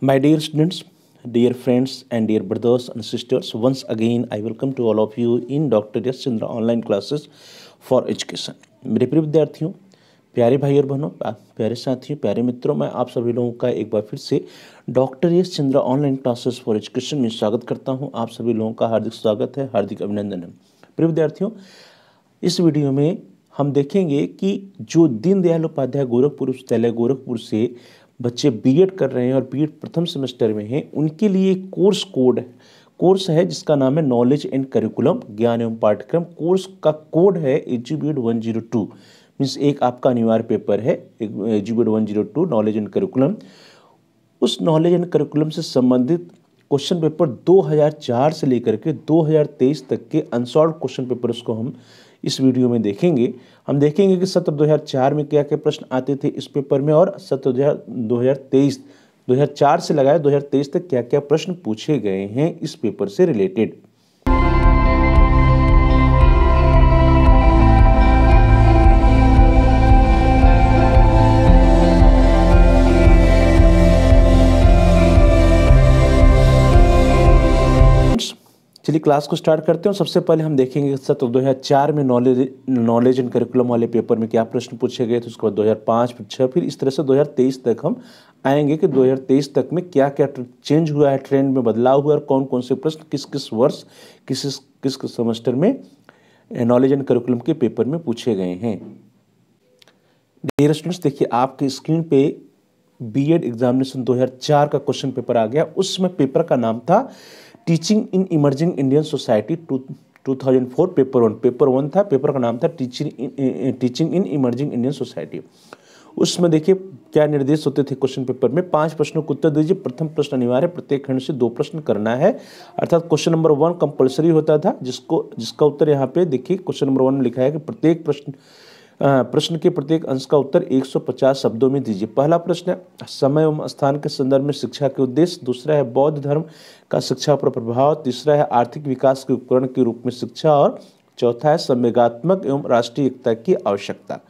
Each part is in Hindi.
My dear students, dear friends and dear brothers and sisters, once again I welcome to all of you in Dr. Yash Chandra online classes for education मेरे प्रिय विद्यार्थियों प्यारे भाई और बहनों प्यारे साथियों प्यारे मित्रों मैं आप सभी लोगों का एक बार फिर से doctor Yash Chandra online classes for education में स्वागत करता हूं आप सभी लोगों का हार्दिक स्वागत है हार्दिक अभिनंदन है प्रिय विद्यार्थियों इस वीडियो में हम देखेंगे कि जो दीनदयाल उपाध्याय गोरखपुर विश्वविद्यालय गोरखपुर से बच्चे बीएड कर रहे हैं और बीएड प्रथम सेमेस्टर में हैं उनके लिए कोर्स कोड है कोर्स है जिसका नाम है नॉलेज एंड करिकुलम ज्ञान एवं पाठ्यक्रम कोर्स का कोड है एजुबीएड वन जीरो टू मीन्स एक आपका अनिवार्य पेपर है एजुबीएड one zero two knowledge and curriculum उस नॉलेज एंड करिकुलम से संबंधित क्वेश्चन पेपर 2004 से लेकर के 2023 तक के अनसॉल्व क्वेश्चन पेपर उसको हम इस वीडियो में देखेंगे हम देखेंगे कि सत्र 2004 में क्या क्या प्रश्न आते थे इस पेपर में और सत्र दो हज़ार से लगाए 2023 तक क्या क्या प्रश्न पूछे गए हैं इस पेपर से रिलेटेड चलिए क्लास को स्टार्ट करते हैं सबसे पहले हम देखेंगे सत्र दो हज़ार चार में नॉलेज नॉलेज एंड करिकुलम वाले पेपर में क्या प्रश्न पूछे गए थे उसके बाद दो हज़ार पाँच फिर छः फिर इस तरह से दो हज़ार तेईस तक हम आएंगे कि दो हज़ार तेईस तक में क्या क्या चेंज हुआ है ट्रेंड में बदलाव हुआ है कौन कौन से प्रश्न किस किस वर्ष किस किस किस सेमेस्टर में नॉलेज एंड करिकुलम के पेपर में पूछे गए हैं डियर स्टूडेंट्स देखिए आपके स्क्रीन पे बीएड एग्जामिनेशन 2004 का क्वेश्चन पेपर आ गया उसमें पेपर का नाम था teaching in emerging Indian society two 2004 paper one paper one था पेपर का नाम था teaching in teaching in emerging Indian society उसमें देखिए क्या निर्देश होते थे क्वेश्चन पेपर में पांच प्रश्नों को उत्तर दीजिए प्रथम प्रश्न अनिवार्य प्रत्येक खंड से दो प्रश्न करना है अर्थात क्वेश्चन नंबर वन कंपलसरी होता था जिसको जिसका उत्तर यहाँ पे देखिए क्वेश्चन नंबर वन में लिखा है कि प्रत्येक प्रश्न प्रश्न के प्रत्येक अंश का उत्तर 150 शब्दों में दीजिए पहला प्रश्न है समय एवं स्थान के संदर्भ में शिक्षा के उद्देश्य दूसरा है बौद्ध धर्म का शिक्षा पर प्रभाव तीसरा है आर्थिक विकास के उपकरण के रूप में शिक्षा और चौथा है संवेगात्मक एवं राष्ट्रीय एकता की आवश्यकता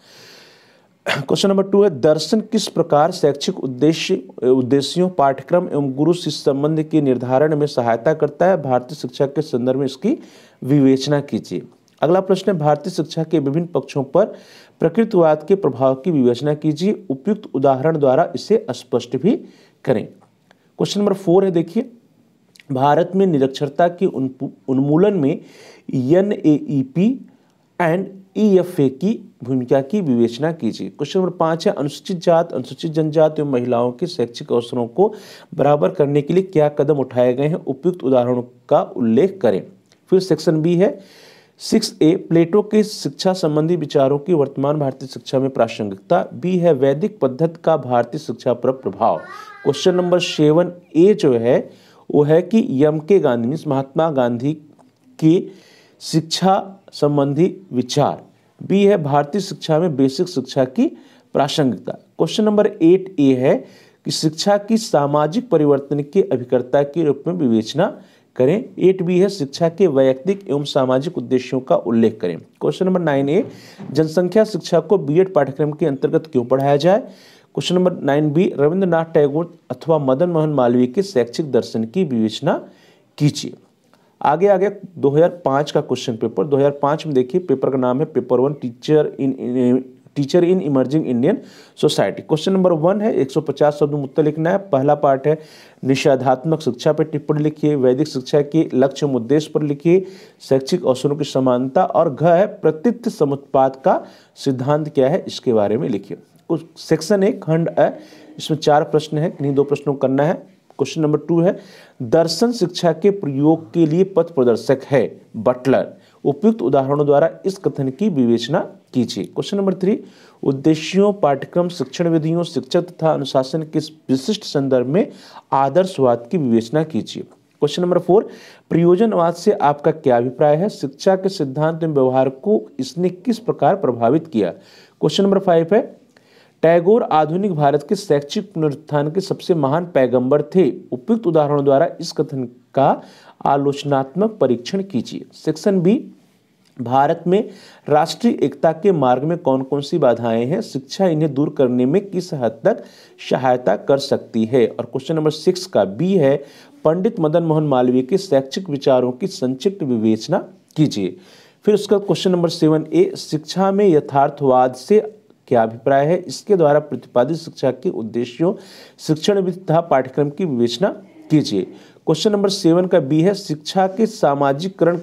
क्वेश्चन नंबर टू है दर्शन किस प्रकार शैक्षिक उद्देश्य उद्देश्यों पाठ्यक्रम एवं गुरु शिष्य संबंध के निर्धारण में सहायता करता है भारतीय शिक्षा के संदर्भ में इसकी विवेचना कीजिए अगला प्रश्न है भारतीय शिक्षा के विभिन्न पक्षों पर प्रकृतिवाद के प्रभाव की विवेचना कीजिए उपयुक्त उदाहरण द्वारा इसे स्पष्ट भी करें क्वेश्चन नंबर फोर है देखिए भारत में निरक्षरता के उन्मूलन में N A P and E F A की भूमिका की विवेचना कीजिए क्वेश्चन नंबर पाँच है अनुसूचित जात अनुसूचित जनजात एवं महिलाओं के शैक्षिक अवसरों को बराबर करने के लिए क्या कदम उठाए गए हैं उपयुक्त उदाहरणों का उल्लेख करें फिर सेक्शन बी है सिक्स ए प्लेटो के शिक्षा संबंधी विचारों की वर्तमान भारतीय शिक्षा में प्रासंगिकता बी है वैदिक पद्धति का भारतीय शिक्षा पर प्रभाव क्वेश्चन नंबर सेवन ए जो है वो है कि यम के गांधी मीन्स महात्मा गांधी के शिक्षा संबंधी विचार बी है भारतीय शिक्षा में बेसिक शिक्षा की प्रासंगिकता क्वेश्चन नंबर एट ए है कि शिक्षा की सामाजिक परिवर्तन के अभिकर्ता के रूप में विवेचना करें एट बी है शिक्षा के वैयक्तिक एवं सामाजिक उद्देश्यों का उल्लेख करें क्वेश्चन नंबर नाइन ए जनसंख्या शिक्षा को बीएड पाठ्यक्रम के अंतर्गत क्यों पढ़ाया जाए question number nine B Rabindranath Tagore अथवा मदन मोहन मालवीय के शैक्षिक दर्शन की विवेचना कीजिए आगे आगे 2005 का क्वेश्चन पेपर 2005 में देखिए पेपर का नाम है paper one teacher in teacher in emerging Indian society question number one है 150 शब्द मुद्दा लिखना है पहला पार्ट है निषेधात्मक शिक्षा पर टिप्पणी लिखिए वैदिक शिक्षा के लक्ष्य उद्देश्य पर लिखिए शैक्षिक अवसरों की समानता और घ है प्रतित्व समुत्पाद का सिद्धांत क्या है इसके बारे में लिखिए सेक्शन एक खंड है इसमें चार प्रश्न है इन्हीं दो प्रश्नों को करना है क्वेश्चन नंबर टू है दर्शन शिक्षा के प्रयोग के लिए पथ प्रदर्शक है बटलर उपयुक्त उदाहरणों द्वारा इस कथन की विवेचना कीजिए क्वेश्चन नंबर थ्री उद्देश्यों पाठ्यक्रम शिक्षण विधियों शिक्षक तथा अनुशासन के विशिष्ट संदर्भ में आदर्शवाद की विवेचना कीजिए क्वेश्चन नंबर फोर प्रयोजनवाद से आपका क्या अभिप्राय है शिक्षा के सिद्धांत एवं व्यवहार को इसने किस प्रकार प्रभावित किया क्वेश्चन नंबर फाइव है टैगोर आधुनिक भारत के शैक्षिक पुनरुत्थान के सबसे महान पैगंबर थे उपयुक्त उदाहरणों द्वारा इस कथन का आलोचनात्मक परीक्षण कीजिए सेक्शन बी भारत में राष्ट्रीय एकता के मार्ग में कौन कौन सी बाधाएं हैं शिक्षा इन्हें दूर करने में किस हद तक सहायता कर सकती है और क्वेश्चन नंबर सिक्स का बी है पंडित मदन मोहन मालवीय के शैक्षिक विचारों की संक्षिप्त विवेचना कीजिए फिर उसका क्वेश्चन नंबर सेवन ए शिक्षा में यथार्थवाद से क्या अभिप्राय है इसके द्वारा प्रतिपादित शिक्षा के उद्देश्यों शिक्षण तथा पाठ्यक्रम की विवेचना कीजिए क्वेश्चन नंबर सेवन का बी है शिक्षा के सामाजिकरण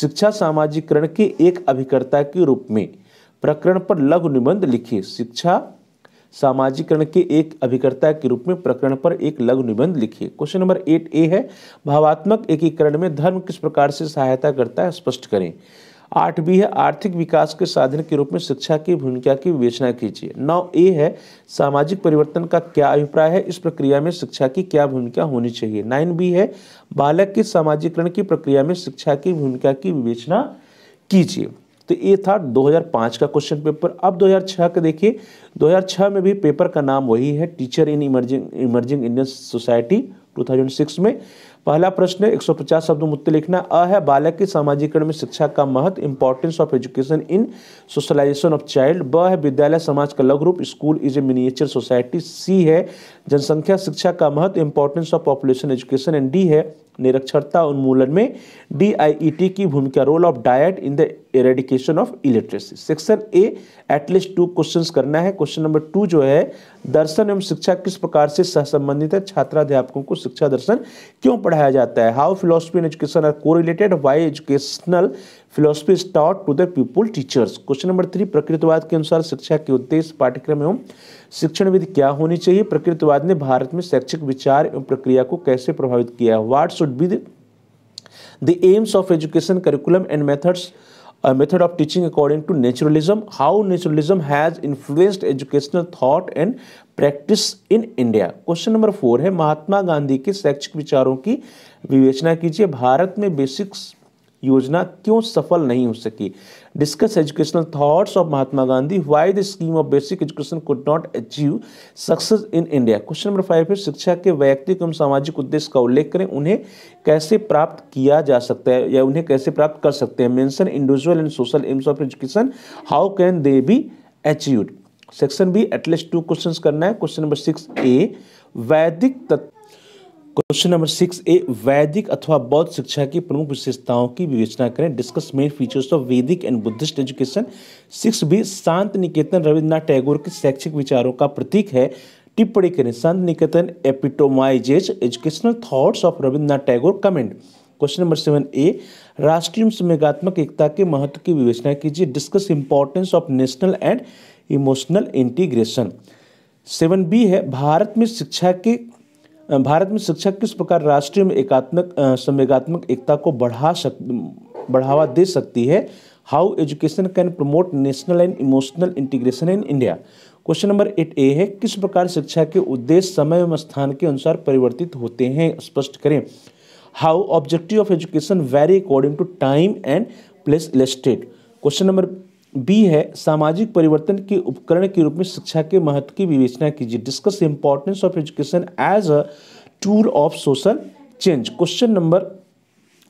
शिक्षा सामाजिकरण के एक अभिकर्ता के रूप में प्रकरण पर लघु निबंध लिखिए शिक्षा सामाजिकरण के एक अभिकर्ता के रूप में प्रकरण पर एक लघु निबंध लिखिए क्वेश्चन नंबर एट ए है भावात्मक एकीकरण में धर्म किस प्रकार से सहायता करता है स्पष्ट करें आठ बी है आर्थिक विकास के साधन के रूप में शिक्षा की भूमिका की विवेचना कीजिए नौ ए है सामाजिक परिवर्तन का क्या अभिप्राय है इस प्रक्रिया में शिक्षा की क्या भूमिका होनी चाहिए नाइन बी है बालक के सामाजिकरण की प्रक्रिया में शिक्षा की भूमिका की विवेचना कीजिए तो ये था 2005 का क्वेश्चन पेपर अब 2006 का देखिए 2006 में भी पेपर का नाम वही है teacher in emerging emerging Indian society 2006 में पहला प्रश्न है 150 शब्द मुत्ते लिखना अ है बालक की सामाजिकरण में शिक्षा का महत्व importance of education in socialisation of child B है विद्यालय समाज का लघु रूप school is a miniature society C है जनसंख्या शिक्षा का महत्व importance of population education and D है निरक्षरता उन्मूलन में डी e की भूमिका role of DIET in the eradication of illiteracy section A at least two questions करना है क्वेश्चन नंबर टू जो है दर्शन एवं शिक्षा किस प्रकार से सहसंबंधित है छात्राध्यापकों को शिक्षा दर्शन क्यों पढ़ाया जाता है how philosophy and education are को related why educational philosophy is taught to the people teachers question number three प्रकृतिवाद के अनुसार शिक्षा के उद्देश्य पाठ्यक्रम एवं शिक्षण विधि क्या होनी चाहिए प्रकृतिवाद ने भारत में शैक्षिक विचार एवं प्रक्रिया को कैसे प्रभावित किया what should be the aims of education curriculum and methods method of teaching according to naturalism how naturalism has influenced educational thought and practice in India question number four है महात्मा गांधी के शैक्षिक विचारों की विवेचना कीजिए भारत में बेसिक्स योजना क्यों सफल नहीं हो सकी discuss educational thoughts of Mahatma Gandhi why the scheme of basic education could not achieve success in India question number five है शिक्षा के वैयक्तिक एवं सामाजिक उद्देश्य का उल्लेख करें उन्हें कैसे प्राप्त किया जा सकता है या उन्हें कैसे प्राप्त कर सकते हैं mention individual and social aims of education how can they be achieve section B at least two question करना है क्वेश्चन नंबर सिक्स ए वैदिक तत्व क्वेश्चन नंबर सिक्स ए वैदिक अथवा बौद्ध शिक्षा की प्रमुख विशेषताओं की विवेचना करें discuss main features of Vedic and Buddhist education six B Shantiniketan Rabindranath Tagore के शैक्षिक विचारों का प्रतीक है टिप्पणी करें Shantiniketan epitomizes educational thoughts of Rabindranath Tagore comment question number seven A राष्ट्रीय सम्यगात्मक एकता के महत्व की विवेचना कीजिए discuss importance of national and emotional integration seven B है भारत में शिक्षा के भारत में शिक्षा किस प्रकार राष्ट्रीय में एकात्मक संवेगात्मक एकता को बढ़ा सक बढ़ावा दे सकती है how education can promote national and emotional integration in India question number eight A है किस प्रकार शिक्षा के उद्देश्य समय एवं स्थान के अनुसार परिवर्तित होते हैं स्पष्ट करें how objective of education vary according to time and place listed question number B है सामाजिक परिवर्तन के उपकरण के रूप में शिक्षा के महत्व की विवेचना कीजिए discuss importance of education as a tool of social change question number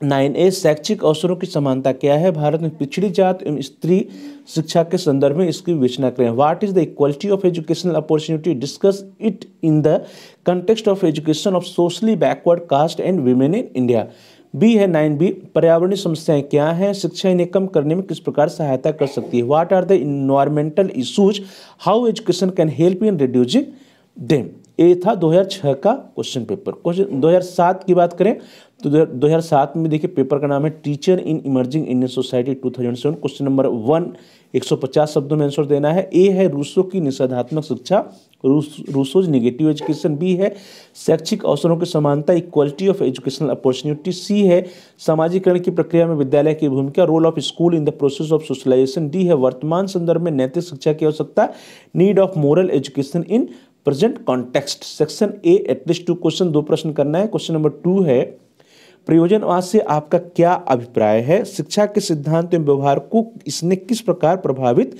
nine A शैक्षिक अवसरों की समानता क्या है भारत में पिछड़ी जात एवं स्त्री शिक्षा के संदर्भ में इसकी विवेचना करें what is the equality of educational opportunity discuss it in the context of education of socially backward caste and women in India B है नाइन बी पर्यावरणीय समस्याएं क्या हैं शिक्षा इन्हें कम करने में किस प्रकार सहायता कर सकती है what are the environmental issues how education can help in reducing them ये था 2006 का क्वेश्चन पेपर क्वेश्चन 2007 की बात करें तो 2007 में देखिए पेपर का नाम है teacher in emerging Indian society 2007 question number one 150 शब्दों में आंसर देना है ए है रूसो की निषेधात्मक शिक्षा रूसोज नेगेटिव एजुकेशन बी है शैक्षिक अवसरों की समानता equality of educational opportunity C है सामाजिकरण की प्रक्रिया में विद्यालय की भूमिका role of school in the process of socialization D है वर्तमान संदर्भ में नैतिक शिक्षा की आवश्यकता need of moral education in present context section A at least two question दो प्रश्न करना है क्वेश्चन नंबर टू है प्रयोजनवाद से आपका क्या अभिप्राय है शिक्षा के सिद्धांत एवं व्यवहार को इसने किस प्रकार प्रभावित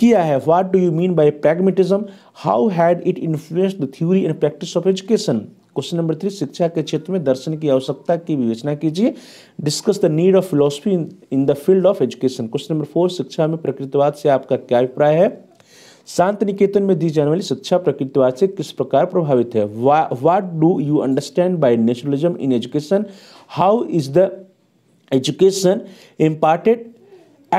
किया है what do you mean by pragmatism how had it influence the theory and practice of education question number three शिक्षा के क्षेत्र में दर्शन की आवश्यकता की विवेचना कीजिए discuss the need of philosophy in the field of education question number four शिक्षा में प्रकृतिवाद से आपका क्या अभिप्राय है शांत निकेतन में दी जाने वाली शिक्षा प्रकृतिवाद से किस प्रकार प्रभावित है what do you understand by nationalism in education how is the education imparted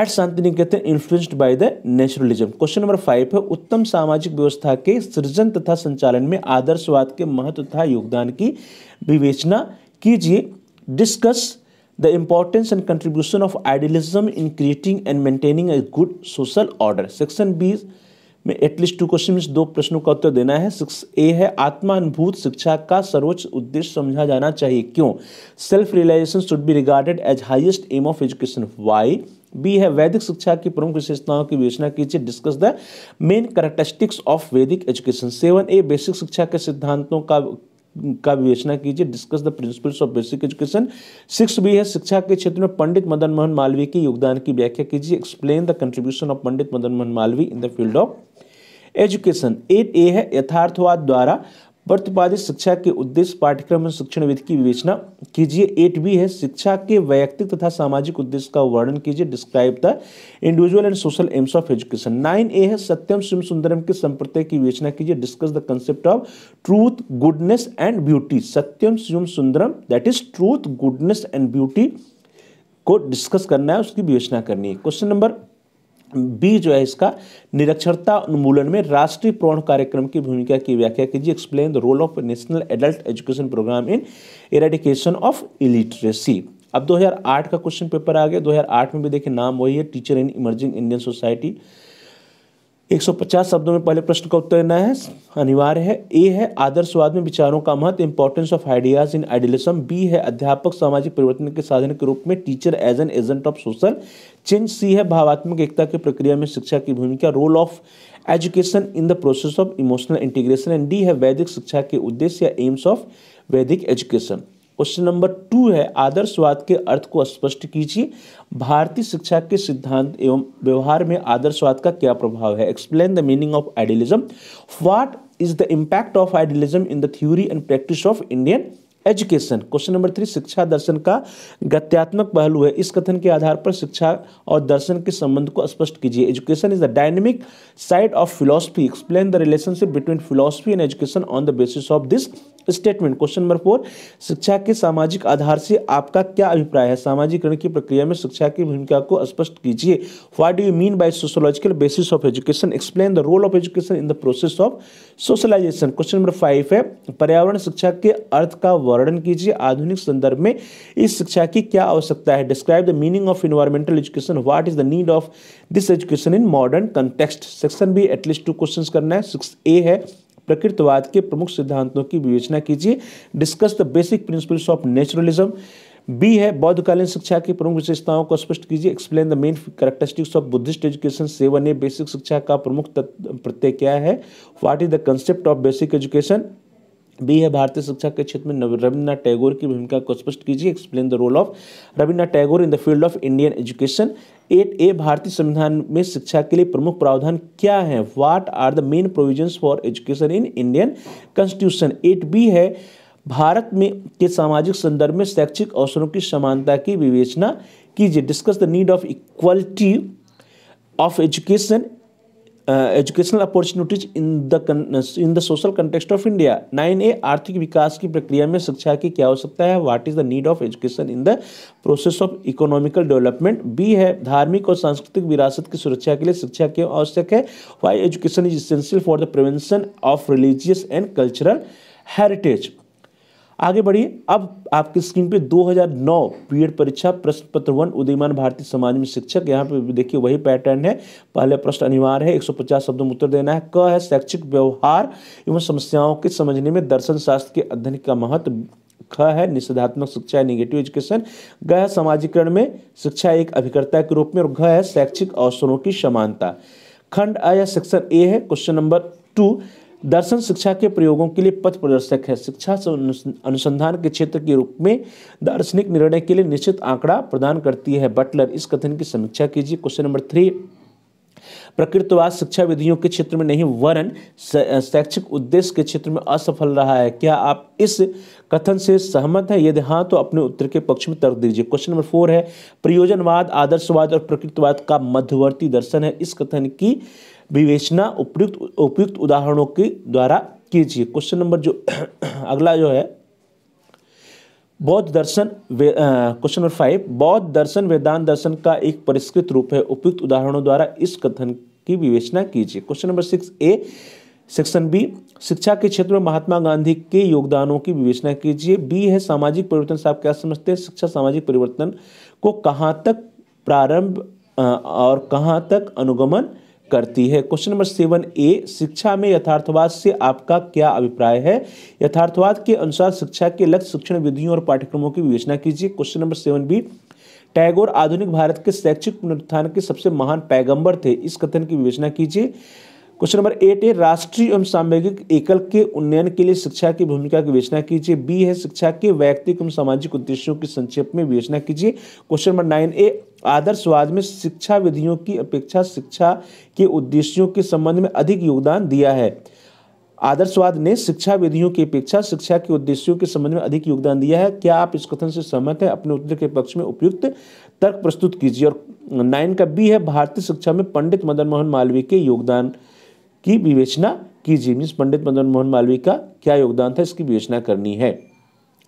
at Shantiniketan influenced by the naturalism question number five है उत्तम सामाजिक व्यवस्था के सृजन तथा संचालन में आदर्शवाद के महत्व तथा योगदान की विवेचना कीजिए discuss the importance and contribution of idealism in creating and maintaining a good social order section B में एटलीस्ट टू क्वेश्चन दो प्रश्नों का उत्तर देना है सिक्स ए है आत्मानुभूत शिक्षा का सर्वोच्च उद्देश्य समझा जाना चाहिए क्यों self realization should be regarded as highest aim of education why B है वैदिक शिक्षा की प्रमुख विशेषताओं की विवेचना कीजिए discuss the main characteristics of Vedic education seven A basic शिक्षा के सिद्धांतों का का विवेचना कीजिए discuss the principles of basic education six B है शिक्षा के क्षेत्र में पंडित मदन मोहन मालवीय के योगदान की व्याख्या कीजिए explain the contribution of Pandit Madan Mohan Malaviya in the field of education eight A है यथार्थवाद द्वारा वर्तपादित शिक्षा के उद्देश्य पाठ्यक्रम में शिक्षण विधि की विवेचना कीजिए एट बी है शिक्षा के वैयक्तिक तथा सामाजिक उद्देश्य का वर्णन कीजिए describe the individual and social aims of education nine A है सत्यम शिव सुंदरम के संप्रदाय की विवेचना कीजिए discuss the concept of truth goodness and beauty Satyam Shiv Sundaram that is truth goodness and beauty को डिस्कस करना है उसकी विवेचना करनी है क्वेश्चन नंबर बी जो है इसका निरक्षरता उन्मूलन में राष्ट्रीय प्रौण कार्यक्रम की भूमिका की व्याख्या कीजिए explain the role of national adult education programme in eradication of illiteracy अब 2008 का क्वेश्चन पेपर आ गया 2008 में भी देखिए नाम वही है teacher in emerging Indian society 150 शब्दों में पहले प्रश्न का उत्तर देना है अनिवार्य है ए है आदर्शवाद में विचारों का महत्व importance of ideas in idealism B है अध्यापक सामाजिक परिवर्तन के साधन के रूप में teacher as an agent of social change C है भावात्मक एकता की प्रक्रिया में शिक्षा की भूमिका role of education in the process of emotional integration and D है वैदिक शिक्षा के उद्देश्य या aims of Vedic education question number two है आदर्शवाद के अर्थ को स्पष्ट कीजिए भारतीय शिक्षा के सिद्धांत एवं व्यवहार में आदर्शवाद का क्या प्रभाव है explain the meaning of idealism what is the impact of idealism in the theory and practice of Indian education question number three शिक्षा दर्शन का गत्यात्मक पहलू है इस कथन के आधार पर शिक्षा और दर्शन के संबंध को स्पष्ट कीजिए education is the dynamic side of philosophy explain the relationship between philosophy and education on the basis of this statement question number four शिक्षा के सामाजिक आधार से आपका क्या अभिप्राय है सामाजिकरण की प्रक्रिया में शिक्षा की भूमिका को स्पष्ट कीजिए what do you mean by sociological basis of education explain the role of education in the process of socialization question number five है पर्यावरण शिक्षा के अर्थ का वर्णन कीजिए आधुनिक संदर्भ में इस शिक्षा की क्या आवश्यकता है describe the meaning of environmental education what is the need of this education in modern context section भी एटलीस्ट टू क्वेश्चन करना है सिक्स ए है प्रकृतवाद के प्रमुख सिद्धांतों की विवेचना कीजिए discuss the basic principles of naturalism B है बौद्धकालीन शिक्षा की प्रमुख विशेषताओं को स्पष्ट कीजिए explain the main characteristics of Buddhist education seven A basic शिक्षा का प्रमुख प्रत्यय क्या है what is the concept of basic education B है भारतीय शिक्षा के क्षेत्र में रविन्द्रनाथ टैगोर की भूमिका को स्पष्ट कीजिए explain the role of Rabindranath Tagore in the field of Indian education eight A भारतीय संविधान में शिक्षा के लिए प्रमुख प्रावधान क्या है what are the main provisions for education in Indian constitution eight B है भारत में के सामाजिक संदर्भ में शैक्षिक अवसरों की समानता की विवेचना कीजिए discuss the need of equality of education educational opportunities in the in the social context of India nine A आर्थिक विकास की प्रक्रिया में शिक्षा की क्या आवश्यकता है what is the need of education in the process of economical development B है धार्मिक और सांस्कृतिक विरासत की सुरक्षा के लिए शिक्षा क्यों आवश्यक है why education is essential for the prevention of religious and cultural heritage आगे बढ़िए अब आपकी स्क्रीन पे 2009 पीएड परीक्षा प्रश्न पत्र वन उदयमान भारतीय समाज में शिक्षक यहाँ पे देखिए वही पैटर्न है पहले प्रश्न अनिवार्य है 150 शब्दों में उत्तर देना है क है शैक्षिक व्यवहार एवं समस्याओं के समझने में दर्शन शास्त्र के अध्ययन का महत्व ख है निषेधात्मक शिक्षा निगेटिव एजुकेशन ग है समाजीकरण में शिक्षा एक अभिकर्ता के रूप में और घ है शैक्षिक अवसरों की समानता खंड अ या सेक्शन ए है क्वेश्चन नंबर टू दर्शन शिक्षा के प्रयोगों के लिए पथ प्रदर्शक है शिक्षा अनुसंधान के क्षेत्र के रूप में दार्शनिक निर्णय के लिए निश्चित आंकड़ा प्रदान करती है बटलर इस कथन की समीक्षा कीजिए क्वेश्चन नंबर थ्री प्रकृतवाद शिक्षा विधियों के क्षेत्र में नहीं वरन शैक्षिक उद्देश्य के क्षेत्र में असफल रहा है क्या आप इस कथन से सहमत हैं यदि हाँ तो अपने उत्तर के पक्ष में तर्क दीजिए क्वेश्चन नंबर फोर है प्रयोजनवाद आदर्शवाद और प्रकृतवाद का मध्यवर्ती दर्शन है इस कथन की विवेचना उपयुक्त उपयुक्त उदाहरणों के द्वारा कीजिए क्वेश्चन नंबर जो अगला जो है बौद्ध दर्शन क्वेश्चन नंबर फाइव बौद्ध दर्शन वेदांत दर्शन का एक परिष्कृत रूप है उपयुक्त उदाहरणों द्वारा इस कथन की विवेचना कीजिए question number six A section B शिक्षा के क्षेत्र में महात्मा गांधी के योगदानों की विवेचना कीजिए बी है सामाजिक परिवर्तन से आप क्या समझते हैं शिक्षा सामाजिक परिवर्तन को कहाँ तक प्रारंभ और कहाँ तक अनुगमन करती है क्वेश्चन नंबर सेवन ए शिक्षा में यथार्थवाद से आपका क्या अभिप्राय है यथार्थवाद के अनुसार शिक्षा के लक्ष्य शिक्षण विधियों और पाठ्यक्रमों की विवेचना कीजिए question number seven B Tagore आधुनिक भारत के शैक्षिक पुनरुत्थान के सबसे महान पैगंबर थे इस कथन की विवेचना कीजिए क्वेश्चन नंबर एट ए राष्ट्रीय एवं सामूहिक एकल के उन्नयन के लिए शिक्षा की भूमिका की विवेचना कीजिए बी है शिक्षा के व्यक्तिक एवं सामाजिक उद्देश्यों के संक्षेप में विवेचना कीजिए क्वेश्चन नंबर नाइन ए आदर्शवाद में शिक्षा विधियों की अपेक्षा शिक्षा के उद्देश्यों के संबंध में अधिक योगदान दिया है आदर्शवाद ने शिक्षा विधियों की अपेक्षा शिक्षा के उद्देश्यों के संबंध में अधिक योगदान दिया है क्या आप इस कथन से सहमत हैं अपने उत्तर के पक्ष में उपयुक्त तर्क प्रस्तुत कीजिए और नाइन का बी है भारतीय शिक्षा में पंडित मदन मोहन मालवीय के योगदान की विवेचना कीजिए मीन्स पंडित मदन मोहन मालवीय का क्या योगदान था इसकी विवेचना करनी है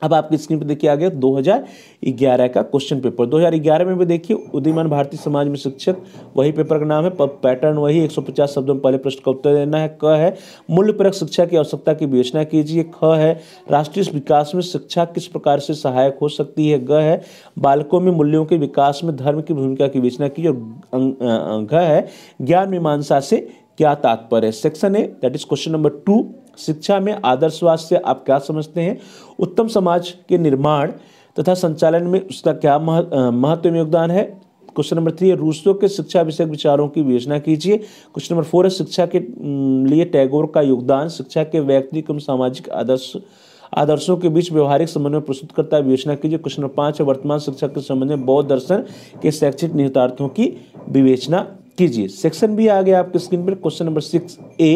अब आपकी स्क्रीन पर देखिए आ गया 2011 का क्वेश्चन पेपर 2011 में भी देखिए उदयमान भारतीय समाज में शिक्षक वही पेपर का नाम है पैटर्न वही 150 शब्दों में पहले प्रश्न का उत्तर देना है क है मूल्य परक शिक्षा की आवश्यकता की विवेचना कीजिए ख है राष्ट्रीय विकास में शिक्षा किस प्रकार से सहायक हो सकती है ग है बालकों में मूल्यों के विकास में धर्म की भूमिका की विवेचना कीजिए और अं, अं, अं, घ है ज्ञान मीमांसा से क्या तात्पर्य section A that is question number two शिक्षा में आदर्शवाद से आप क्या समझते हैं उत्तम समाज के निर्माण तथा संचालन में उसका क्या महत्व योगदान है क्वेश्चन नंबर थ्री है रूसो के शिक्षा विषय विचारों की विवेचना कीजिए क्वेश्चन नंबर फोर है शिक्षा के लिए टैगोर का योगदान शिक्षा के व्यक्तिक एवं सामाजिक आदर्श आदर्शों के बीच व्यवहारिक संबंध में प्रस्तुत करता है विवेचना कीजिए क्वेश्चन नंबर पांच है वर्तमान शिक्षा के संबंध में बौद्ध दर्शन के शैक्षिक निहितार्थों की विवेचना कीजिए सेक्शन भी आ गया आपके स्क्रीन पर क्वेश्चन नंबर सिक्स ए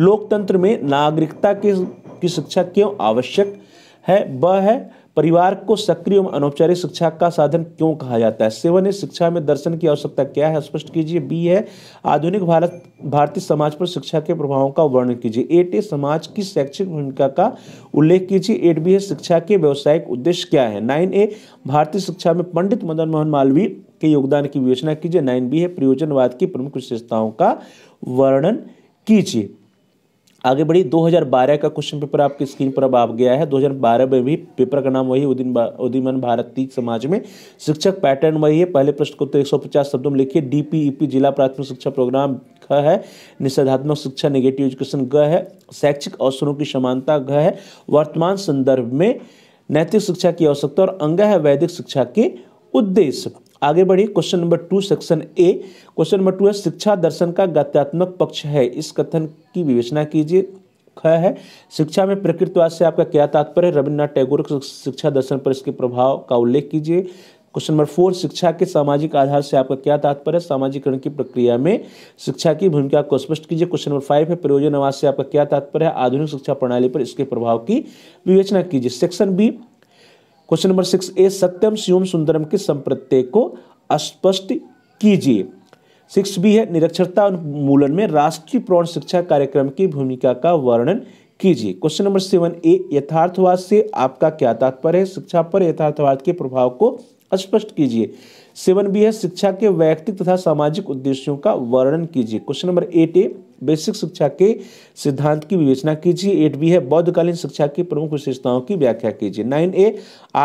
लोकतंत्र में नागरिकता के की शिक्षा क्यों आवश्यक है वह है परिवार को सक्रिय एवं अनौपचारिक शिक्षा का साधन क्यों कहा जाता है सेवन है शिक्षा में दर्शन की आवश्यकता क्या है स्पष्ट कीजिए बी है आधुनिक भारत भारतीय समाज पर शिक्षा के प्रभावों का वर्णन कीजिए एट ए समाज की शैक्षिक भूमिका का उल्लेख कीजिए एट बी है शिक्षा के व्यवसायिक उद्देश्य क्या है नाइन ए भारतीय शिक्षा में पंडित मदन मोहन मालवीय के योगदान की विवेचना कीजिए नाइन बी है प्रयोजनवाद की प्रमुख विशेषताओं का वर्णन कीजिए आगे बढ़ी 2012 का क्वेश्चन पेपर आपकी स्क्रीन पर अब आ गया है 2012 में भी पेपर का नाम वही उदिन उदीमन भारतीय समाज में शिक्षक पैटर्न वही है पहले प्रश्न को तो एक शब्दों में लिखिए डीपीईपी e जिला प्राथमिक शिक्षा प्रोग्राम ख है निषेधात्मक शिक्षा निगेटिव एजुकेशन ग है शैक्षिक अवसरों की समानता घ है वर्तमान संदर्भ में नैतिक शिक्षा की आवश्यकता और अंग है वैदिक शिक्षा के उद्देश्य आगे बढ़िए question number two section A question number two है शिक्षा दर्शन का गत्यात्मक पक्ष है इस कथन की विवेचना कीजिए ख है शिक्षा में प्रकृतिवाद से आपका क्या तात्पर्य रविन्द्रनाथ टैगोर शिक्षा दर्शन पर इसके प्रभाव का उल्लेख कीजिए क्वेश्चन नंबर फोर शिक्षा के सामाजिक आधार से आपका क्या तात्पर्य सामाजिकरण की प्रक्रिया में शिक्षा की भूमिका को स्पष्ट कीजिए क्वेश्चन नंबर फाइव है प्रयोजन प्रयोजनवाद से आपका क्या तात्पर्य आधुनिक शिक्षा प्रणाली पर इसके प्रभाव की विवेचना कीजिए section B question number six A सत्यम शिवम सुंदरम के संप्रत्य को स्पष्ट कीजिए सिक्स बी है निरक्षरता उन्मूलन में राष्ट्रीय प्रौढ़ शिक्षा कार्यक्रम की भूमिका का वर्णन कीजिए क्वेश्चन नंबर सेवन ए यथार्थवाद से आपका क्या तात्पर्य है शिक्षा पर यथार्थवाद के प्रभाव को स्पष्ट कीजिए सेवन बी है शिक्षा के व्यक्तिक तथा सामाजिक उद्देश्यों का वर्णन कीजिए question number eight A basic शिक्षा के सिद्धांत की विवेचना कीजिए एट बी है बौद्धकालीन शिक्षा की प्रमुख विशेषताओं की व्याख्या कीजिए नाइन ए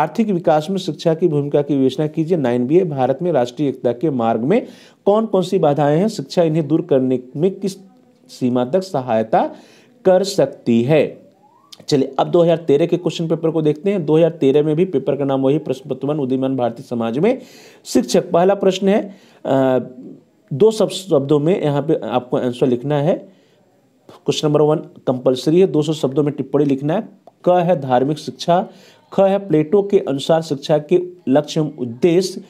आर्थिक विकास में शिक्षा की भूमिका की विवेचना कीजिए नाइन बी है भारत में राष्ट्रीय एकता के मार्ग में कौन कौन सी बाधाएं हैं शिक्षा इन्हें दूर करने में किस सीमा तक सहायता कर सकती है चलिए अब 2013 के क्वेश्चन पेपर को देखते हैं 2013 में भी पेपर का नाम वही प्रश्न पत्र उदीयमान भारतीय समाज में शिक्षक पहला प्रश्न है आ, दो सब शब्दों में यहाँ पे आपको आंसर लिखना है क्वेश्चन नंबर वन कंपलसरी है दो सौ शब्दों में टिप्पणी लिखना है क है धार्मिक शिक्षा ख है प्लेटो के अनुसार शिक्षा के लक्ष्य एवं उद्देश्य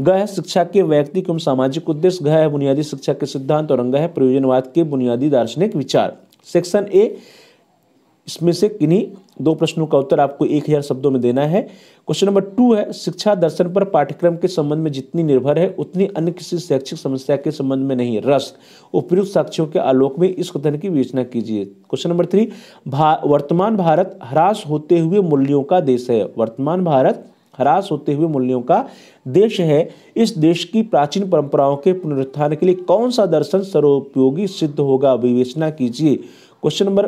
ग है शिक्षा के व्यक्तिक एवं सामाजिक उद्देश्य घ है बुनियादी शिक्षा के सिद्धांत और अंग है प्रयोजनवाद के बुनियादी दार्शनिक विचार सेक्शन ए इसमें से किन्हीं दो प्रश्नों का उत्तर आपको एक हजार शब्दों में देना है क्वेश्चन नंबर टू है शिक्षा दर्शन पर पाठ्यक्रम के संबंध में जितनी निर्भर है उतनी अन्य किसी शैक्षिक समस्या के संबंध में नहीं रस उपयुक्त साक्ष्यों के आलोक में इस कथन की विवेचना कीजिए क्वेश्चन नंबर थ्री वर्तमान भारत ह्रास होते हुए मूल्यों का देश है वर्तमान भारत ह्रास होते हुए मूल्यों का देश है इस देश की प्राचीन परंपराओं के पुनरुत्थान के लिए कौन सा दर्शन सर्वोपयोगी सिद्ध होगा विवेचना कीजिए क्वेश्चन नंबर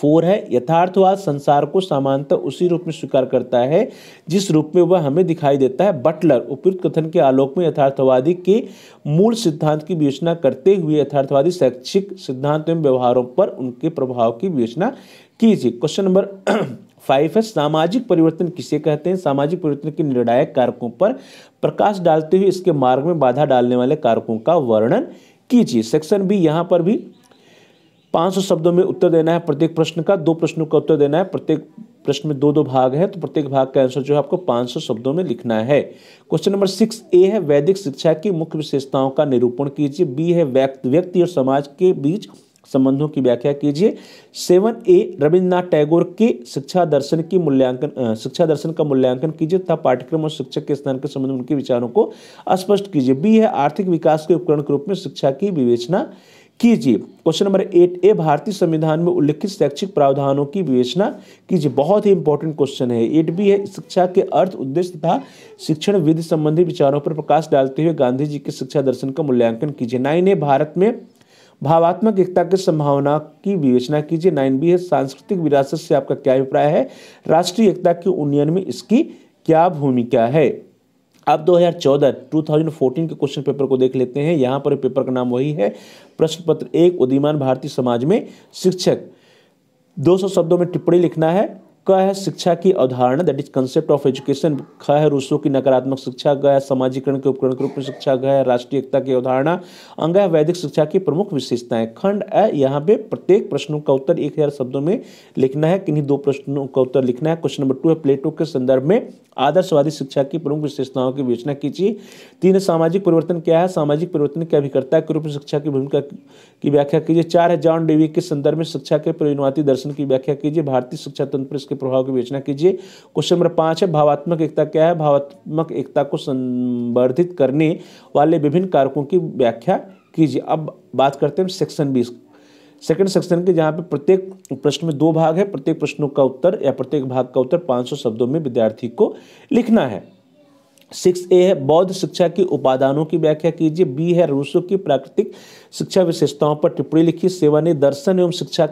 फोर है यथार्थवाद संसार को समानता उसी रूप में स्वीकार करता है जिस रूप में वह हमें दिखाई देता है बटलर उपयुक्त कथन के आलोक में यथार्थवादी के मूल सिद्धांत की विवेचना करते हुए यथार्थवादी शैक्षिक सिद्धांत एवं व्यवहारों पर उनके प्रभाव की विवेचना कीजिए क्वेश्चन नंबर फाइव है सामाजिक परिवर्तन किसे कहते हैं सामाजिक परिवर्तन के निर्णायक कारकों पर प्रकाश डालते हुए इसके मार्ग में बाधा डालने वाले कारकों का वर्णन कीजिए सेक्शन बी यहाँ पर भी 500 शब्दों में उत्तर देना है प्रत्येक प्रश्न का दो प्रश्नों का उत्तर देना है प्रत्येक प्रश्न में दो दो भाग है तो प्रत्येक भाग का आंसर जो है आपको 500 शब्दों में लिखना है क्वेश्चन नंबर सिक्स ए है वैदिक शिक्षा की मुख्य विशेषताओं का निरूपण कीजिए बी है व्यक्ति और समाज के बीच संबंधों की व्याख्या कीजिए सेवन ए रविन्द्रनाथ टैगोर के शिक्षा दर्शन की मूल्यांकन शिक्षा दर्शन का मूल्यांकन कीजिए तथा पाठ्यक्रम और शिक्षक के स्थान के संबंध में उनके विचारों को स्पष्ट कीजिए बी है आर्थिक विकास के उपकरण के रूप में शिक्षा की विवेचना कीजिए क्वेश्चन नंबर एट ए भारतीय संविधान में उल्लिखित शैक्षिक प्रावधानों की विवेचना कीजिए बहुत ही इंपॉर्टेंट क्वेश्चन है एट बी है शिक्षा के अर्थ उद्देश्य तथा शिक्षण विधि संबंधी विचारों पर प्रकाश डालते हुए गांधी जी के शिक्षा दर्शन का मूल्यांकन कीजिए नाइन ए भारत में भावात्मक एकता की संभावना की विवेचना कीजिए नाइन बी है सांस्कृतिक विरासत से आपका क्या अभिप्राय है राष्ट्रीय एकता के उन्नयन में इसकी क्या भूमिका है अब 2014 2014 के क्वेश्चन पेपर को देख लेते हैं यहां पर पेपर का नाम वही है प्रश्न पत्र एक उदीमान भारतीय समाज में शिक्षक 200 शब्दों में टिप्पणी लिखना है क है शिक्षा की अवधारणा that is concept of education ख है रूसो की नकारात्मक शिक्षा ग है समाजीकरण के उपकरण के रूप में शिक्षा ग है राष्ट्रीय एकता की अवधारणा अंग है वैदिक शिक्षा की प्रमुख विशेषताएं खंड है यहाँ पे प्रत्येक प्रश्नों का उत्तर एक हजार शब्दों में लिखना है किन्हीं दो प्रश्नों का उत्तर लिखना है क्वेश्चन नंबर टू है प्लेटो के संदर्भ में आदर्शवादी शिक्षा की प्रमुख विशेषताओं की विवेचना कीजिए तीन सामाजिक परिवर्तन क्या है सामाजिक परिवर्तन के अभिकर्ता के रूप में शिक्षा की भूमिका की व्याख्या कीजिए चार है जॉन डेवी के संदर्भ में शिक्षा के परिणवाती दर्शन की व्याख्या कीजिए भारतीय शिक्षा तंत्र उसके प्रभाव की विवेचना कीजिए क्वेश्चन नंबर पाँच है भावात्मक एकता क्या है भावात्मक एकता को संवर्धित करने वाले विभिन्न कारकों की व्याख्या कीजिए अब बात करते हैं सेक्शन बीस सेकंड सेक्शन के जहाँ पे प्रत्येक प्रश्न में दो भाग है प्रत्येक प्रश्नों का उत्तर या प्रत्येक भाग का उत्तर 500 शब्दों में विद्यार्थी को लिखना है सिक्स ए है बौद्ध शिक्षा की उपादानों की व्याख्या कीजिए बी है रूसो की प्राकृतिक शिक्षा विशेषताओं पर टिप्पणी लिखी सेवा ने दर्शन एवं शिक्षा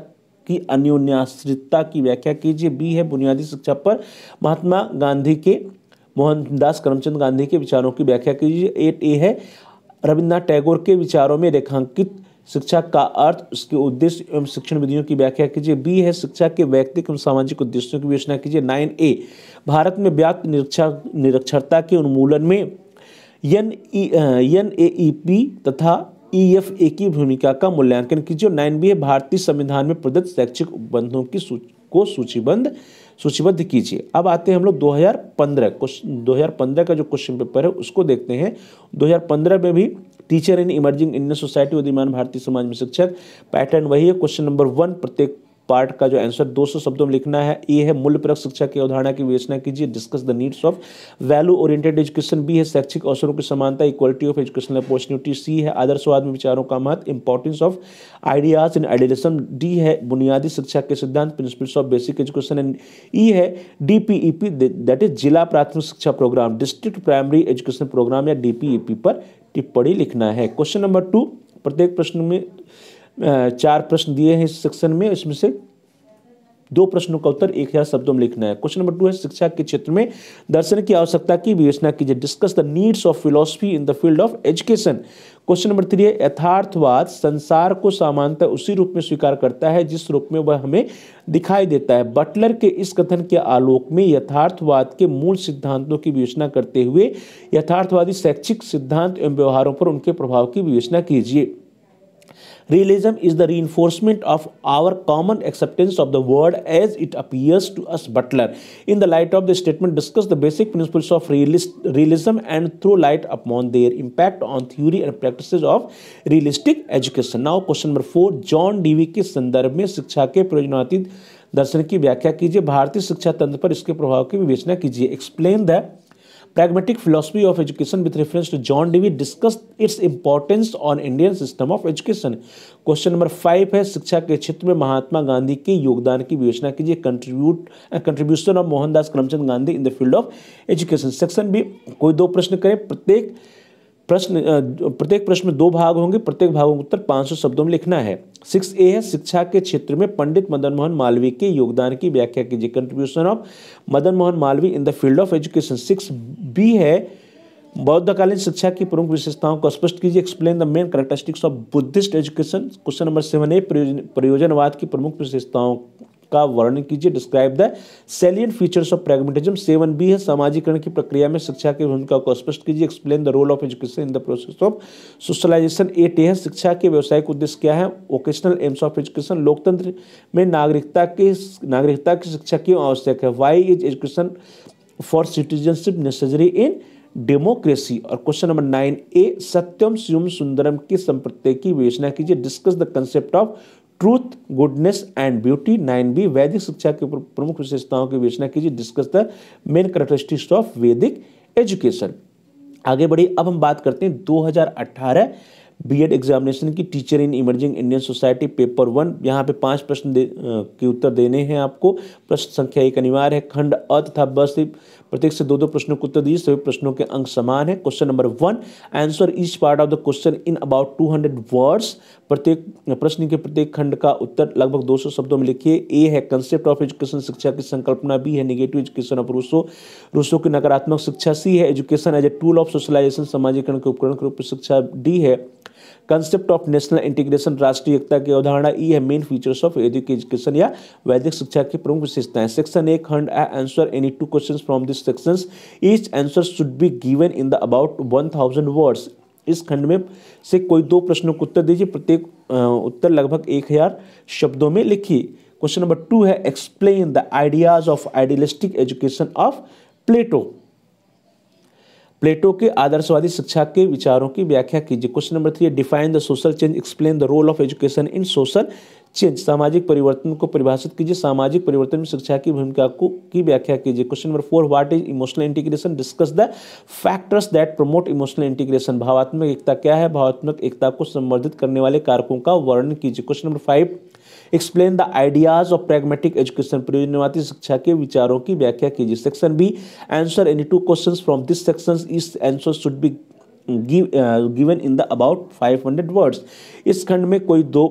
की अन्योन्याश्रितता की व्याख्या कीजिए बी है बुनियादी शिक्षा पर महात्मा गांधी के मोहनदास करमचंद गांधी के विचारों की व्याख्या कीजिए एट ए है रविन्द्रनाथ टैगोर के विचारों में रेखांकित शिक्षा का अर्थ उसके उद्देश्य एवं शिक्षण विधियों की व्याख्या कीजिए बी है शिक्षा के वैयक्तिक एवं सामाजिक उद्देश्यों की विवेचना कीजिए नाइन ए भारत में व्याप्त निरक्षा निरक्षरता के उन्मूलन में N E N A P तथा ईएफए e की भूमिका का मूल्यांकन कीजिए और नाइन बी ए भारतीय संविधान में प्रदत्त शैक्षिक उपबंधों की सूच, को सूचीबंद सूचीबद्ध कीजिए अब आते हैं हम लोग 2015 क्वेश्चन 2015 का जो क्वेश्चन पेपर है उसको देखते हैं 2015 में भी teacher in emerging Indian society उदीमान भारतीय समाज में शिक्षक पैटर्न वही है क्वेश्चन नंबर वन प्रत्येक पार्ट का जो आंसर 200 शब्दों में लिखना है ए है मूल्य परक शिक्षा की अवधारणा की विवेचना कीजिए discuss the needs of value oriented education B है शैक्षिक अवसरों की समानता equality of educational opportunity C है आदर्शवाद में विचारों का महत्व importance of ideas in idealism D है बुनियादी शिक्षा के सिद्धांत principles of basic education and E है डीपीईपी दैट इज जिला प्राथमिक शिक्षा program district primary education program या डीपीईपी e पर टिप्पणी लिखना है क्वेश्चन नंबर टू प्रत्येक प्रश्न में चार प्रश्न दिए हैं इस सेक्शन में इसमें से दो प्रश्नों का उत्तर एक हजार शब्दों में लिखना है क्वेश्चन नंबर टू है शिक्षा के क्षेत्र में दर्शन की आवश्यकता की विवेचना कीजिए discuss the needs of philosophy in the field of education question number three है यथार्थवाद संसार को सामान्यतः उसी रूप में स्वीकार करता है जिस रूप में वह हमें दिखाई देता है बटलर के इस कथन के आलोक में यथार्थवाद के मूल सिद्धांतों की विवेचना करते हुए यथार्थवादी शैक्षिक सिद्धांत एवं व्यवहारों पर उनके प्रभाव की विवेचना कीजिए Realism is the reinforcement of our common acceptance of the word as it appears to us, Butler. In the light of the statement, discuss the basic principles of realist, realism and throw light upon their impact on theory and practices of realistic education. Now, question number four John Dewey के संदर्भ में शिक्षा के प्रयोजनातीत दर्शन की व्याख्या कीजिए भारतीय शिक्षा तंत्र पर इसके प्रभाव की विवेचना कीजिए explain the pragmatic philosophy of education with reference to John Dewey discuss its importance on Indian system of education question number five है शिक्षा के क्षेत्र में महात्मा गांधी के योगदान की विवेचना कीजिए contribute contribution of Mohandas Karamchand Gandhi in the field of education section भी कोई दो प्रश्न करें प्रत्येक प्रश्न प्रत्येक प्रश्न में दो भाग होंगे प्रत्येक भागों का उत्तर 500 शब्दों में लिखना है सिक्स ए है शिक्षा के क्षेत्र में पंडित मदन मोहन मालवीय के योगदान की व्याख्या कीजिए contribution of Madan Mohan Malaviya in the field of education six B है बौद्धकालीन शिक्षा की प्रमुख विशेषताओं को स्पष्ट कीजिए explain the main characteristics of Buddhist education question number seven A प्रयोजनवाद की प्रमुख विशेषताओं का वर्णन कीजिए describe the salient features of pragmatism seven B है सामाजिकरण की प्रक्रिया में शिक्षा की भूमिका को स्पष्ट कीजिए explain the role of education in the process of socialization eight A है शिक्षा के व्यवसायिक उद्देश्य क्या है वोकेशनल एम्स ऑफ एजुकेशन लोकतंत्र में नागरिकता के नागरिकता की शिक्षा क्यों आवश्यक है why is education for citizenship necessary in democracy और क्वेश्चन नंबर नाइन ए सत्यम शिवम सुंदरम की संप्रत्य की विवेचना कीजिए discuss the concept of truth goodness and beauty nine B वैदिक शिक्षा की प्रमुख विशेषताओं की विवेचना कीजिए discuss the main characteristics of Vedic education आगे बढ़िए अब हम बात करते हैं 2018 बीएड एग्जामिनेशन की teacher in emerging Indian society paper one यहाँ पे पांच प्रश्न के उत्तर देने हैं आपको प्रश्न संख्या एक अनिवार्य है खंड अ तथा ब प्रत्येक से दो दो प्रश्नों को उत्तर दीजिए सभी प्रश्नों के अंक समान है question number one answer each part of the question in about two hundred words प्रत्येक प्रश्न के प्रत्येक खंड का उत्तर लगभग दो सौ शब्दों में लिखिए ए है कंसेप्ट ऑफ एजुकेशन शिक्षा की संकल्पना बी है negative education of Rousseau Rousseau की नकारात्मक शिक्षा सी है education as a tool of socialization समाजीकरण के उपकरण के रूप में शिक्षा डी है कंसेप्ट ऑफ नेशनल इंटीग्रेशन राष्ट्रीय एकता की अवधारणा ई है मेन फीचर्स ऑफ एजुकेशन या वैदिक शिक्षा की प्रमुख विशेषताएं सेक्शन एक हंड answer any two question from this section each answer should be given in the about one thousand words इस खंड में से कोई दो प्रश्नों को उत्तर दीजिए प्रत्येक उत्तर लगभग एक हजार शब्दों में लिखिए क्वेश्चन नंबर टू है explain the ideas of idealistic education of Plato Plato के आदर्शवादी शिक्षा के विचारों की व्याख्या कीजिए question number three define the social change explain the role of education in social change सामाजिक परिवर्तन को परिभाषित कीजिए सामाजिक परिवर्तन में शिक्षा की भूमिका को की व्याख्या कीजिए question number four what is emotional integration discuss the factors that promote emotional integration भावात्मक एकता क्या है भावात्मक एकता को संवर्धित करने वाले कारकों का वर्णन कीजिए question number five explain the ideas of pragmatic education प्रयोजनवादी शिक्षा के विचारों की व्याख्या कीजिए section B answer any two question from this section इस answer should be given in the about five hundred words इस खंड में कोई दो